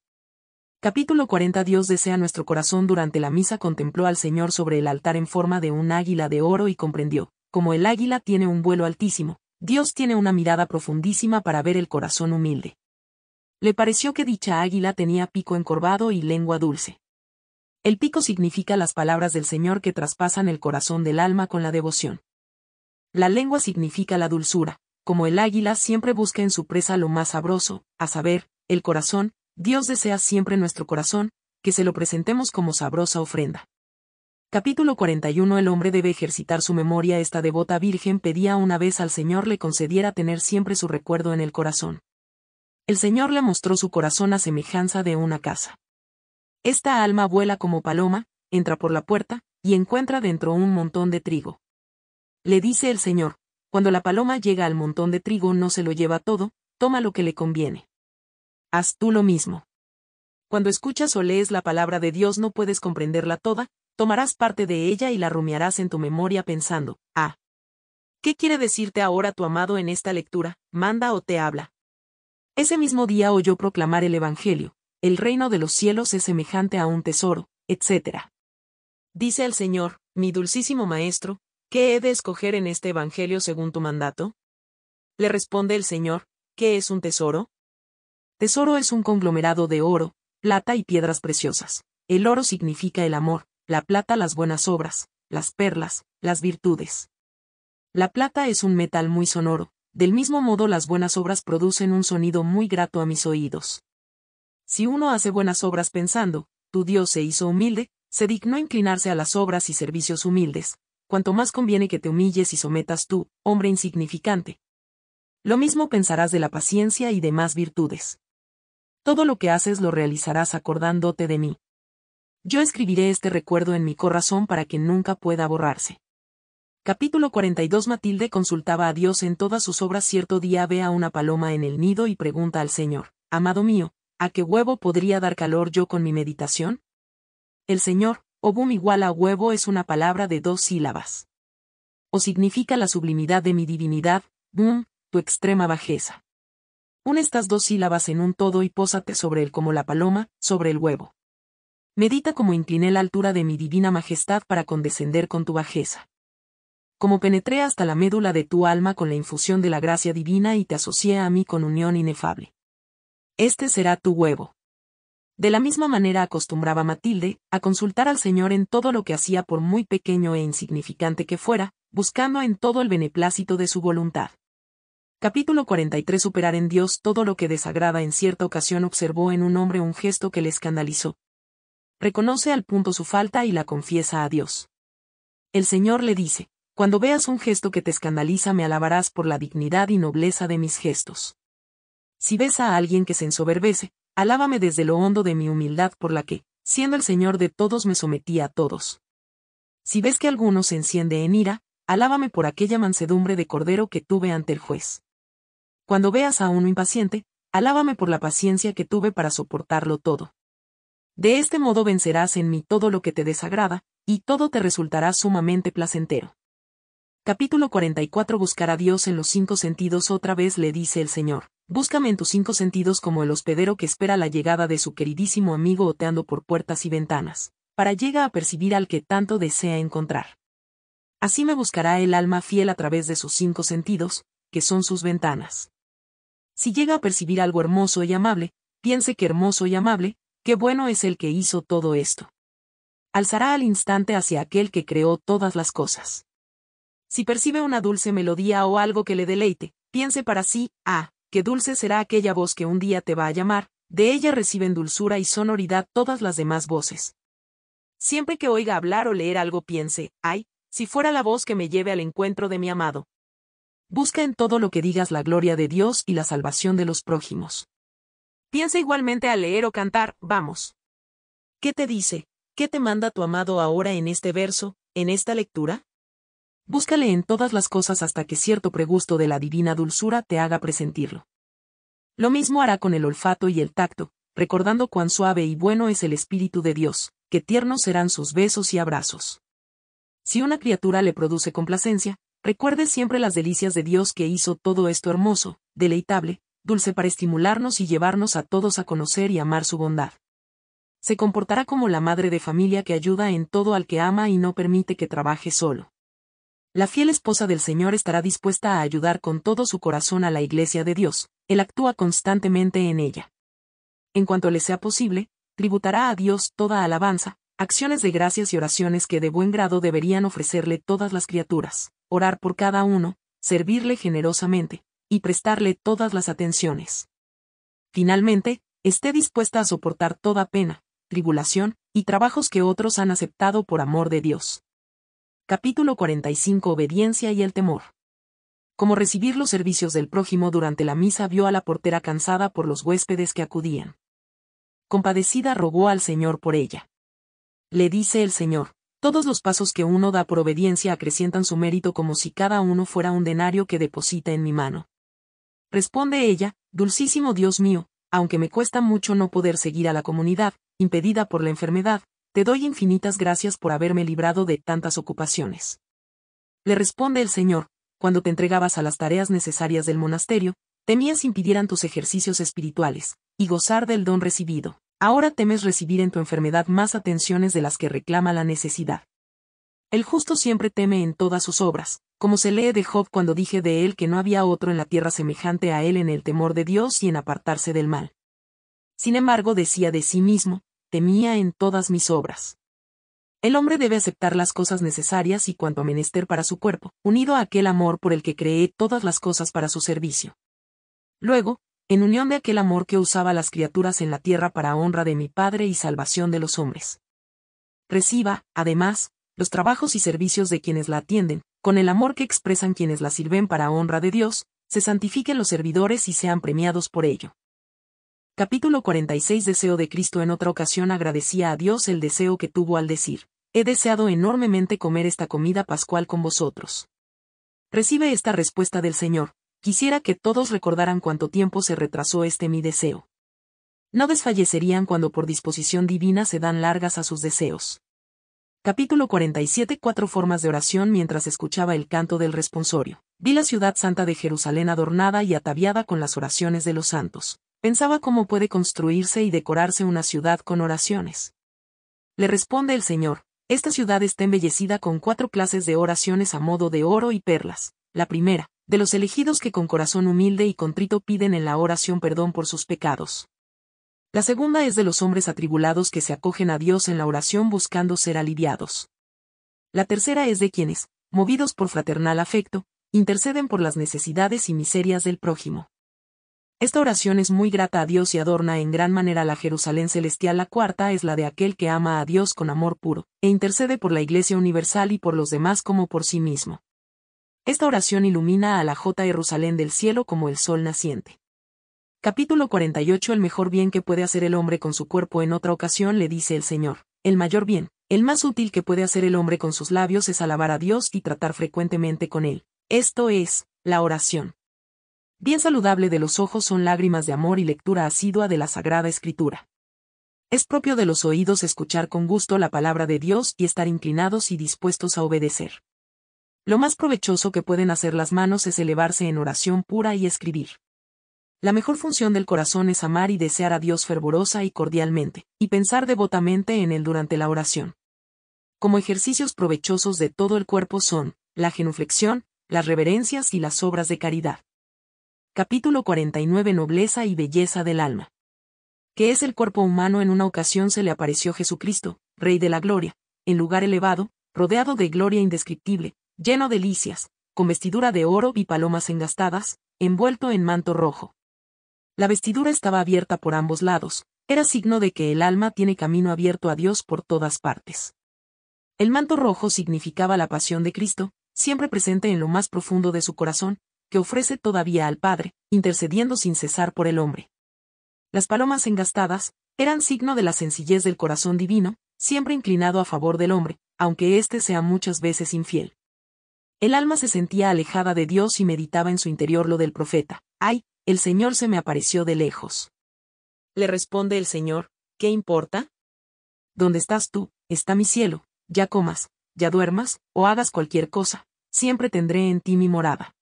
Speaker 1: Capítulo 40 Dios desea nuestro corazón durante la misa contempló al Señor sobre el altar en forma de un águila de oro y comprendió, como el águila tiene un vuelo altísimo, Dios tiene una mirada profundísima para ver el corazón humilde. Le pareció que dicha águila tenía pico encorvado y lengua dulce. El pico significa las palabras del Señor que traspasan el corazón del alma con la devoción. La lengua significa la dulzura, como el águila siempre busca en su presa lo más sabroso, a saber, el corazón, Dios desea siempre nuestro corazón, que se lo presentemos como sabrosa ofrenda. Capítulo 41 El hombre debe ejercitar su memoria. Esta devota virgen pedía una vez al Señor le concediera tener siempre su recuerdo en el corazón. El Señor le mostró su corazón a semejanza de una casa. Esta alma vuela como paloma, entra por la puerta, y encuentra dentro un montón de trigo. Le dice el Señor, cuando la paloma llega al montón de trigo no se lo lleva todo, toma lo que le conviene. Haz tú lo mismo. Cuando escuchas o lees la palabra de Dios no puedes comprenderla toda, tomarás parte de ella y la rumiarás en tu memoria pensando, ah. ¿Qué quiere decirte ahora tu amado en esta lectura, manda o te habla? Ese mismo día oyó proclamar el Evangelio, el reino de los cielos es semejante a un tesoro, etc. Dice el Señor, mi dulcísimo Maestro, ¿qué he de escoger en este Evangelio según tu mandato? Le responde el Señor, ¿qué es un tesoro? Tesoro es un conglomerado de oro, plata y piedras preciosas. El oro significa el amor, la plata las buenas obras, las perlas, las virtudes. La plata es un metal muy sonoro, del mismo modo las buenas obras producen un sonido muy grato a mis oídos. Si uno hace buenas obras pensando, tu Dios se hizo humilde, se dignó inclinarse a las obras y servicios humildes, cuanto más conviene que te humilles y sometas tú, hombre insignificante. Lo mismo pensarás de la paciencia y demás virtudes. Todo lo que haces lo realizarás acordándote de mí. Yo escribiré este recuerdo en mi corazón para que nunca pueda borrarse. Capítulo 42 Matilde consultaba a Dios en todas sus obras. Cierto día ve a una paloma en el nido y pregunta al Señor, Amado mío, ¿a qué huevo podría dar calor yo con mi meditación? El Señor, Obum igual a huevo es una palabra de dos sílabas. O significa la sublimidad de mi divinidad, Bum, tu extrema bajeza. Un estas dos sílabas en un todo y pósate sobre él como la paloma, sobre el huevo. Medita como incliné la altura de mi divina majestad para condescender con tu bajeza. Como penetré hasta la médula de tu alma con la infusión de la gracia divina y te asocié a mí con unión inefable. Este será tu huevo. De la misma manera acostumbraba Matilde a consultar al Señor en todo lo que hacía por muy pequeño e insignificante que fuera, buscando en todo el beneplácito de su voluntad. Capítulo 43 Superar en Dios todo lo que desagrada en cierta ocasión observó en un hombre un gesto que le escandalizó. Reconoce al punto su falta y la confiesa a Dios. El Señor le dice, Cuando veas un gesto que te escandaliza me alabarás por la dignidad y nobleza de mis gestos. Si ves a alguien que se ensoberbece, alábame desde lo hondo de mi humildad por la que, siendo el Señor de todos, me sometí a todos. Si ves que alguno se enciende en ira, alábame por aquella mansedumbre de cordero que tuve ante el juez. Cuando veas a uno impaciente, alábame por la paciencia que tuve para soportarlo todo. De este modo vencerás en mí todo lo que te desagrada, y todo te resultará sumamente placentero. Capítulo 44 Buscar a Dios en los cinco sentidos otra vez le dice el Señor. Búscame en tus cinco sentidos como el hospedero que espera la llegada de su queridísimo amigo oteando por puertas y ventanas, para llega a percibir al que tanto desea encontrar. Así me buscará el alma fiel a través de sus cinco sentidos, que son sus ventanas. Si llega a percibir algo hermoso y amable, piense que hermoso y amable, qué bueno es el que hizo todo esto. Alzará al instante hacia aquel que creó todas las cosas. Si percibe una dulce melodía o algo que le deleite, piense para sí, ah, qué dulce será aquella voz que un día te va a llamar, de ella reciben dulzura y sonoridad todas las demás voces. Siempre que oiga hablar o leer algo piense, ay, si fuera la voz que me lleve al encuentro de mi amado. Busca en todo lo que digas la gloria de Dios y la salvación de los prójimos. Piensa igualmente al leer o cantar, vamos. ¿Qué te dice? ¿Qué te manda tu amado ahora en este verso, en esta lectura? Búscale en todas las cosas hasta que cierto pregusto de la divina dulzura te haga presentirlo. Lo mismo hará con el olfato y el tacto, recordando cuán suave y bueno es el Espíritu de Dios, que tiernos serán sus besos y abrazos. Si una criatura le produce complacencia, recuerde siempre las delicias de Dios que hizo todo esto hermoso, deleitable, dulce para estimularnos y llevarnos a todos a conocer y amar su bondad. Se comportará como la madre de familia que ayuda en todo al que ama y no permite que trabaje solo. La fiel esposa del Señor estará dispuesta a ayudar con todo su corazón a la Iglesia de Dios, Él actúa constantemente en ella. En cuanto le sea posible, tributará a Dios toda alabanza, acciones de gracias y oraciones que de buen grado deberían ofrecerle todas las criaturas, orar por cada uno, servirle generosamente, y prestarle todas las atenciones. Finalmente, esté dispuesta a soportar toda pena, tribulación, y trabajos que otros han aceptado por amor de Dios. Capítulo 45 Obediencia y el temor. Como recibir los servicios del prójimo durante la misa vio a la portera cansada por los huéspedes que acudían. Compadecida rogó al Señor por ella. Le dice el Señor, todos los pasos que uno da por obediencia acrecientan su mérito como si cada uno fuera un denario que deposita en mi mano. Responde ella, Dulcísimo Dios mío, aunque me cuesta mucho no poder seguir a la comunidad, impedida por la enfermedad, te doy infinitas gracias por haberme librado de tantas ocupaciones. Le responde el Señor, cuando te entregabas a las tareas necesarias del monasterio, temías impidieran tus ejercicios espirituales, y gozar del don recibido. Ahora temes recibir en tu enfermedad más atenciones de las que reclama la necesidad. El justo siempre teme en todas sus obras, como se lee de Job cuando dije de él que no había otro en la tierra semejante a él en el temor de Dios y en apartarse del mal. Sin embargo decía de sí mismo, temía en todas mis obras. El hombre debe aceptar las cosas necesarias y cuanto menester para su cuerpo, unido a aquel amor por el que creé todas las cosas para su servicio. Luego, en unión de aquel amor que usaba las criaturas en la tierra para honra de mi Padre y salvación de los hombres. Reciba, además, los trabajos y servicios de quienes la atienden, con el amor que expresan quienes la sirven para honra de Dios, se santifiquen los servidores y sean premiados por ello. Capítulo 46 Deseo de Cristo En otra ocasión agradecía a Dios el deseo que tuvo al decir, He deseado enormemente comer esta comida pascual con vosotros. Recibe esta respuesta del Señor, quisiera que todos recordaran cuánto tiempo se retrasó este mi deseo. No desfallecerían cuando por disposición divina se dan largas a sus deseos. Capítulo 47 Cuatro formas de oración mientras escuchaba el canto del responsorio. Vi la ciudad santa de Jerusalén adornada y ataviada con las oraciones de los santos. Pensaba cómo puede construirse y decorarse una ciudad con oraciones. Le responde el Señor, esta ciudad está embellecida con cuatro clases de oraciones a modo de oro y perlas. La primera, de los elegidos que con corazón humilde y contrito piden en la oración perdón por sus pecados. La segunda es de los hombres atribulados que se acogen a Dios en la oración buscando ser aliviados. La tercera es de quienes, movidos por fraternal afecto, interceden por las necesidades y miserias del prójimo. Esta oración es muy grata a Dios y adorna en gran manera la Jerusalén celestial. La cuarta es la de aquel que ama a Dios con amor puro, e intercede por la Iglesia universal y por los demás como por sí mismo. Esta oración ilumina a la J Jerusalén del cielo como el sol naciente. Capítulo 48 El mejor bien que puede hacer el hombre con su cuerpo en otra ocasión le dice el Señor, el mayor bien, el más útil que puede hacer el hombre con sus labios es alabar a Dios y tratar frecuentemente con Él. Esto es, la oración. Bien saludable de los ojos son lágrimas de amor y lectura asidua de la Sagrada Escritura. Es propio de los oídos escuchar con gusto la palabra de Dios y estar inclinados y dispuestos a obedecer. Lo más provechoso que pueden hacer las manos es elevarse en oración pura y escribir. La mejor función del corazón es amar y desear a Dios fervorosa y cordialmente, y pensar devotamente en Él durante la oración. Como ejercicios provechosos de todo el cuerpo son, la genuflexión, las reverencias y las obras de caridad. Capítulo 49 Nobleza y Belleza del Alma. Que es el cuerpo humano en una ocasión se le apareció Jesucristo, Rey de la Gloria, en lugar elevado, rodeado de gloria indescriptible, lleno de licias, con vestidura de oro y palomas engastadas, envuelto en manto rojo. La vestidura estaba abierta por ambos lados, era signo de que el alma tiene camino abierto a Dios por todas partes. El manto rojo significaba la pasión de Cristo, siempre presente en lo más profundo de su corazón, que ofrece todavía al Padre, intercediendo sin cesar por el hombre. Las palomas engastadas, eran signo de la sencillez del corazón divino, siempre inclinado a favor del hombre, aunque éste sea muchas veces infiel. El alma se sentía alejada de Dios y meditaba en su interior lo del profeta, ay, el Señor se me apareció de lejos. Le responde el Señor, ¿qué importa? —Dónde estás tú, está mi cielo, ya comas, ya duermas, o hagas cualquier cosa, siempre tendré en ti mi morada.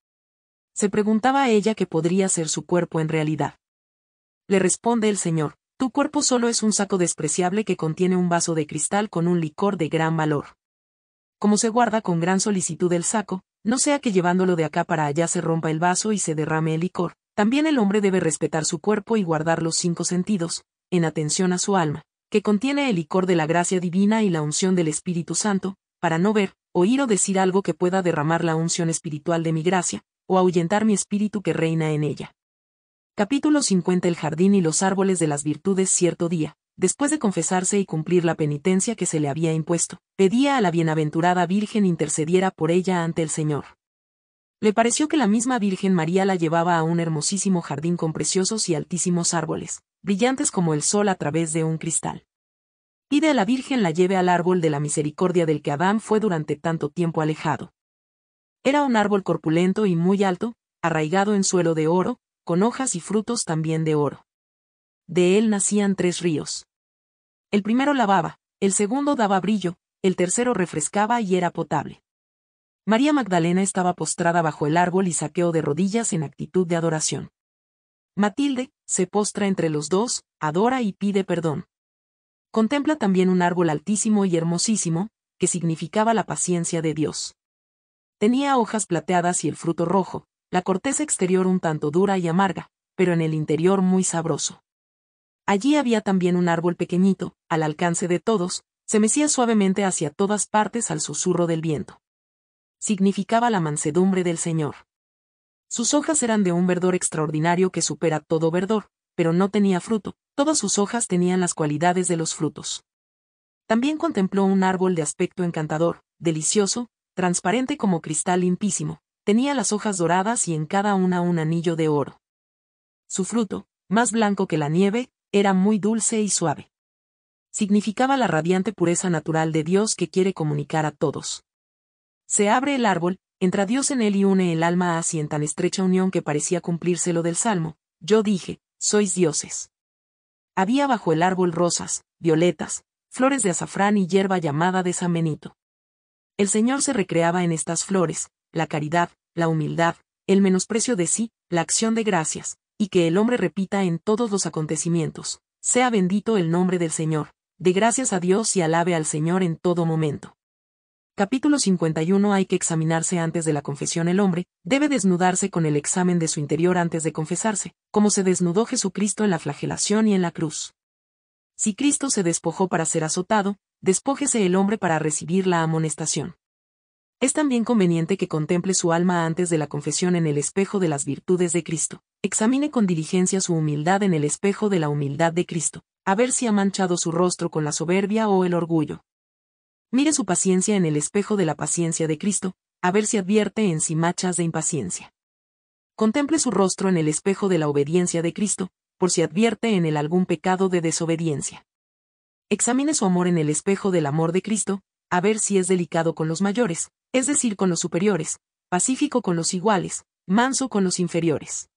Speaker 1: Se preguntaba a ella qué podría ser su cuerpo en realidad. Le responde el señor, tu cuerpo solo es un saco despreciable que contiene un vaso de cristal con un licor de gran valor. Como se guarda con gran solicitud el saco, no sea que llevándolo de acá para allá se rompa el vaso y se derrame el licor, también el hombre debe respetar su cuerpo y guardar los cinco sentidos, en atención a su alma, que contiene el licor de la gracia divina y la unción del Espíritu Santo, para no ver, oír o decir algo que pueda derramar la unción espiritual de mi gracia, o ahuyentar mi espíritu que reina en ella. Capítulo 50 El jardín y los árboles de las virtudes Cierto día, después de confesarse y cumplir la penitencia que se le había impuesto, pedía a la bienaventurada Virgen intercediera por ella ante el Señor. Le pareció que la misma Virgen María la llevaba a un hermosísimo jardín con preciosos y altísimos árboles, brillantes como el sol a través de un cristal. Pide a la Virgen la lleve al árbol de la misericordia del que Adán fue durante tanto tiempo alejado. Era un árbol corpulento y muy alto, arraigado en suelo de oro, con hojas y frutos también de oro. De él nacían tres ríos. El primero lavaba, el segundo daba brillo, el tercero refrescaba y era potable. María Magdalena estaba postrada bajo el árbol y saqueó de rodillas en actitud de adoración. Matilde, se postra entre los dos, adora y pide perdón. Contempla también un árbol altísimo y hermosísimo, que significaba la paciencia de Dios. Tenía hojas plateadas y el fruto rojo, la corteza exterior un tanto dura y amarga, pero en el interior muy sabroso. Allí había también un árbol pequeñito, al alcance de todos, se mecía suavemente hacia todas partes al susurro del viento. Significaba la mansedumbre del Señor. Sus hojas eran de un verdor extraordinario que supera todo verdor, pero no tenía fruto, todas sus hojas tenían las cualidades de los frutos. También contempló un árbol de aspecto encantador, delicioso, transparente como cristal limpísimo, tenía las hojas doradas y en cada una un anillo de oro. Su fruto, más blanco que la nieve, era muy dulce y suave. Significaba la radiante pureza natural de Dios que quiere comunicar a todos. Se abre el árbol, entra Dios en él y une el alma así en tan estrecha unión que parecía cumplirse lo del Salmo, yo dije, sois dioses. Había bajo el árbol rosas, violetas, flores de azafrán y hierba llamada de samenito. El Señor se recreaba en estas flores, la caridad, la humildad, el menosprecio de sí, la acción de gracias, y que el hombre repita en todos los acontecimientos. Sea bendito el nombre del Señor, de gracias a Dios y alabe al Señor en todo momento. Capítulo 51 Hay que examinarse antes de la confesión el hombre, debe desnudarse con el examen de su interior antes de confesarse, como se desnudó Jesucristo en la flagelación y en la cruz. Si Cristo se despojó para ser azotado, despójese el hombre para recibir la amonestación. Es también conveniente que contemple su alma antes de la confesión en el espejo de las virtudes de Cristo. Examine con diligencia su humildad en el espejo de la humildad de Cristo, a ver si ha manchado su rostro con la soberbia o el orgullo. Mire su paciencia en el espejo de la paciencia de Cristo, a ver si advierte en sí machas de impaciencia. Contemple su rostro en el espejo de la obediencia de Cristo, por si advierte en él algún pecado de desobediencia. Examine su amor en el espejo del amor de Cristo, a ver si es delicado con los mayores, es decir, con los superiores, pacífico con los iguales, manso con los inferiores.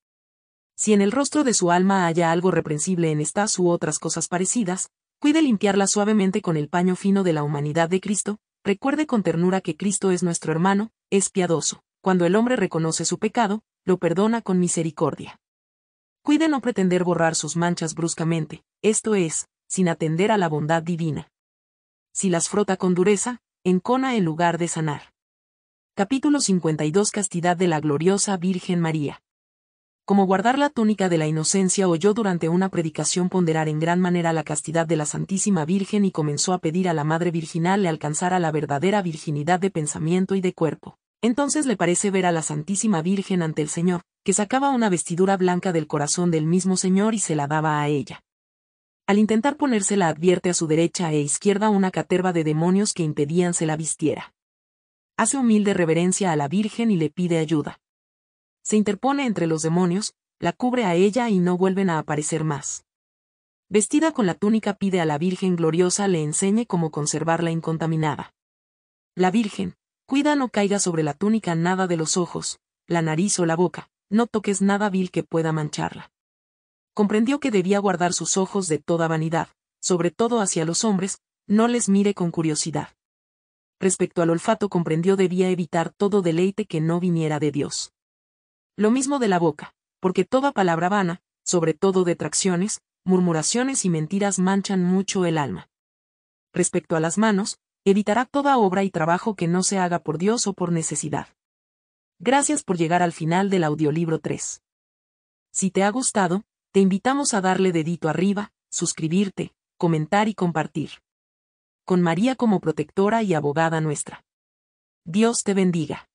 Speaker 1: Si en el rostro de su alma haya algo reprensible en estas u otras cosas parecidas, cuide limpiarla suavemente con el paño fino de la humanidad de Cristo, recuerde con ternura que Cristo es nuestro hermano, es piadoso, cuando el hombre reconoce su pecado, lo perdona con misericordia. Cuide no pretender borrar sus manchas bruscamente, esto es, sin atender a la bondad divina. Si las frota con dureza, encona en lugar de sanar. Capítulo 52 Castidad de la gloriosa Virgen María. Como guardar la túnica de la inocencia oyó durante una predicación ponderar en gran manera la castidad de la Santísima Virgen y comenzó a pedir a la Madre Virginal le alcanzara la verdadera virginidad de pensamiento y de cuerpo. Entonces le parece ver a la Santísima Virgen ante el Señor, que sacaba una vestidura blanca del corazón del mismo Señor y se la daba a ella. Al intentar ponérsela advierte a su derecha e izquierda una caterva de demonios que impedían se la vistiera. Hace humilde reverencia a la Virgen y le pide ayuda. Se interpone entre los demonios, la cubre a ella y no vuelven a aparecer más. Vestida con la túnica pide a la Virgen gloriosa le enseñe cómo conservarla incontaminada. La Virgen, cuida no caiga sobre la túnica nada de los ojos, la nariz o la boca, no toques nada vil que pueda mancharla comprendió que debía guardar sus ojos de toda vanidad, sobre todo hacia los hombres, no les mire con curiosidad. Respecto al olfato comprendió debía evitar todo deleite que no viniera de Dios. Lo mismo de la boca, porque toda palabra vana, sobre todo detracciones, murmuraciones y mentiras manchan mucho el alma. Respecto a las manos, evitará toda obra y trabajo que no se haga por Dios o por necesidad. Gracias por llegar al final del audiolibro 3. Si te ha gustado, te invitamos a darle dedito arriba, suscribirte, comentar y compartir. Con María como protectora y abogada nuestra. Dios te bendiga.